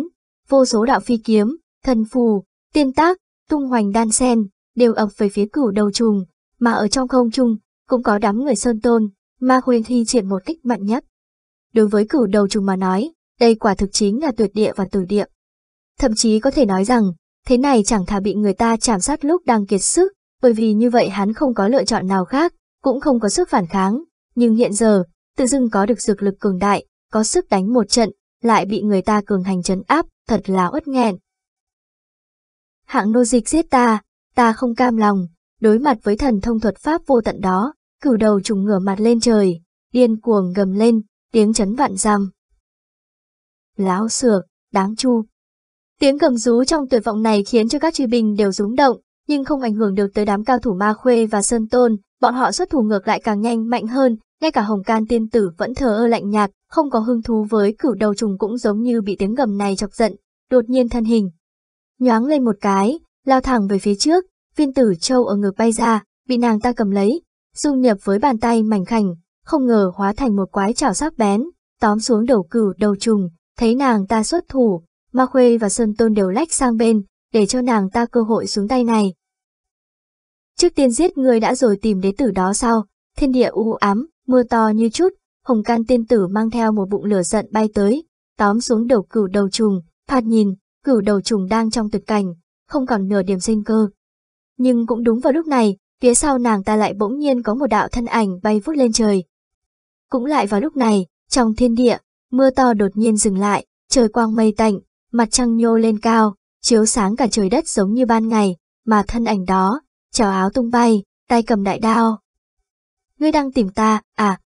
vô số đạo phi kiếm, thần phù, tiên tác, tung hoành đan sen, đều ập về phía cửu đầu trùng, mà ở trong không trung cũng có đám người sơn tôn, ma huyền thi triển một kích mạnh nhất. Đối với cửu đầu trùng mà nói, đây quả thực chính là tuyệt địa và tử địa. Thậm chí có thể nói rằng, thế này chẳng thà bị người ta chạm sát lúc đang kiệt sức, bởi vì như vậy hắn không có lựa chọn nào khác, cũng không có sức phản kháng, nhưng hiện giờ, tự dưng có được dược lực cường đại, có sức đánh một trận, lại bị người ta cường hành trấn áp, thật là uất nghẹn hạng nô dịch giết ta, ta không cam lòng, đối mặt với thần thông thuật pháp vô tận đó, cửu đầu trùng ngửa mặt lên trời, điên cuồng gầm lên, tiếng chấn vạn giam. Láo sược, đáng chu. Tiếng gầm rú trong tuyệt vọng này khiến cho các truy binh đều rúng động, nhưng không ảnh hưởng được tới đám cao thủ ma khuê và sơn tôn, bọn họ xuất thủ ngược lại càng nhanh mạnh hơn, ngay cả hồng can tiên tử vẫn thờ ơ lạnh nhạt, không có hứng thú với cửu đầu trùng cũng giống như bị tiếng gầm này chọc giận, đột nhiên thân hình, nhoáng lên một cái, lao thẳng về phía trước, viên tử châu ở ngực bay ra, bị nàng ta cầm lấy, dung nhập với bàn tay mảnh khảnh, không ngờ hóa thành một quái chảo sắc bén, tóm xuống đầu cửu đầu trùng, thấy nàng ta xuất thủ, Ma Khuê và Sơn Tôn đều lách sang bên, để cho nàng ta cơ hội xuống tay này. Trước tiên giết người đã rồi tìm đến tử đó sau, thiên địa u ám, mưa to như chút, hồng can tiên tử mang theo một bụng lửa giận bay tới, tóm xuống đầu cửu đầu trùng, phạt nhìn, cửu đầu trùng đang trong tuyệt cảnh, không còn nửa điểm sinh cơ. Nhưng cũng đúng vào lúc này, phía sau nàng ta lại bỗng nhiên có một đạo thân ảnh bay vút lên trời. Cũng lại vào lúc này, trong thiên địa, mưa to đột nhiên dừng lại, trời quang mây tạnh, mặt trăng nhô lên cao, chiếu sáng cả trời đất giống như ban ngày, mà thân ảnh đó, trào áo tung bay, tay cầm đại đao. Ngươi đang tìm ta, à,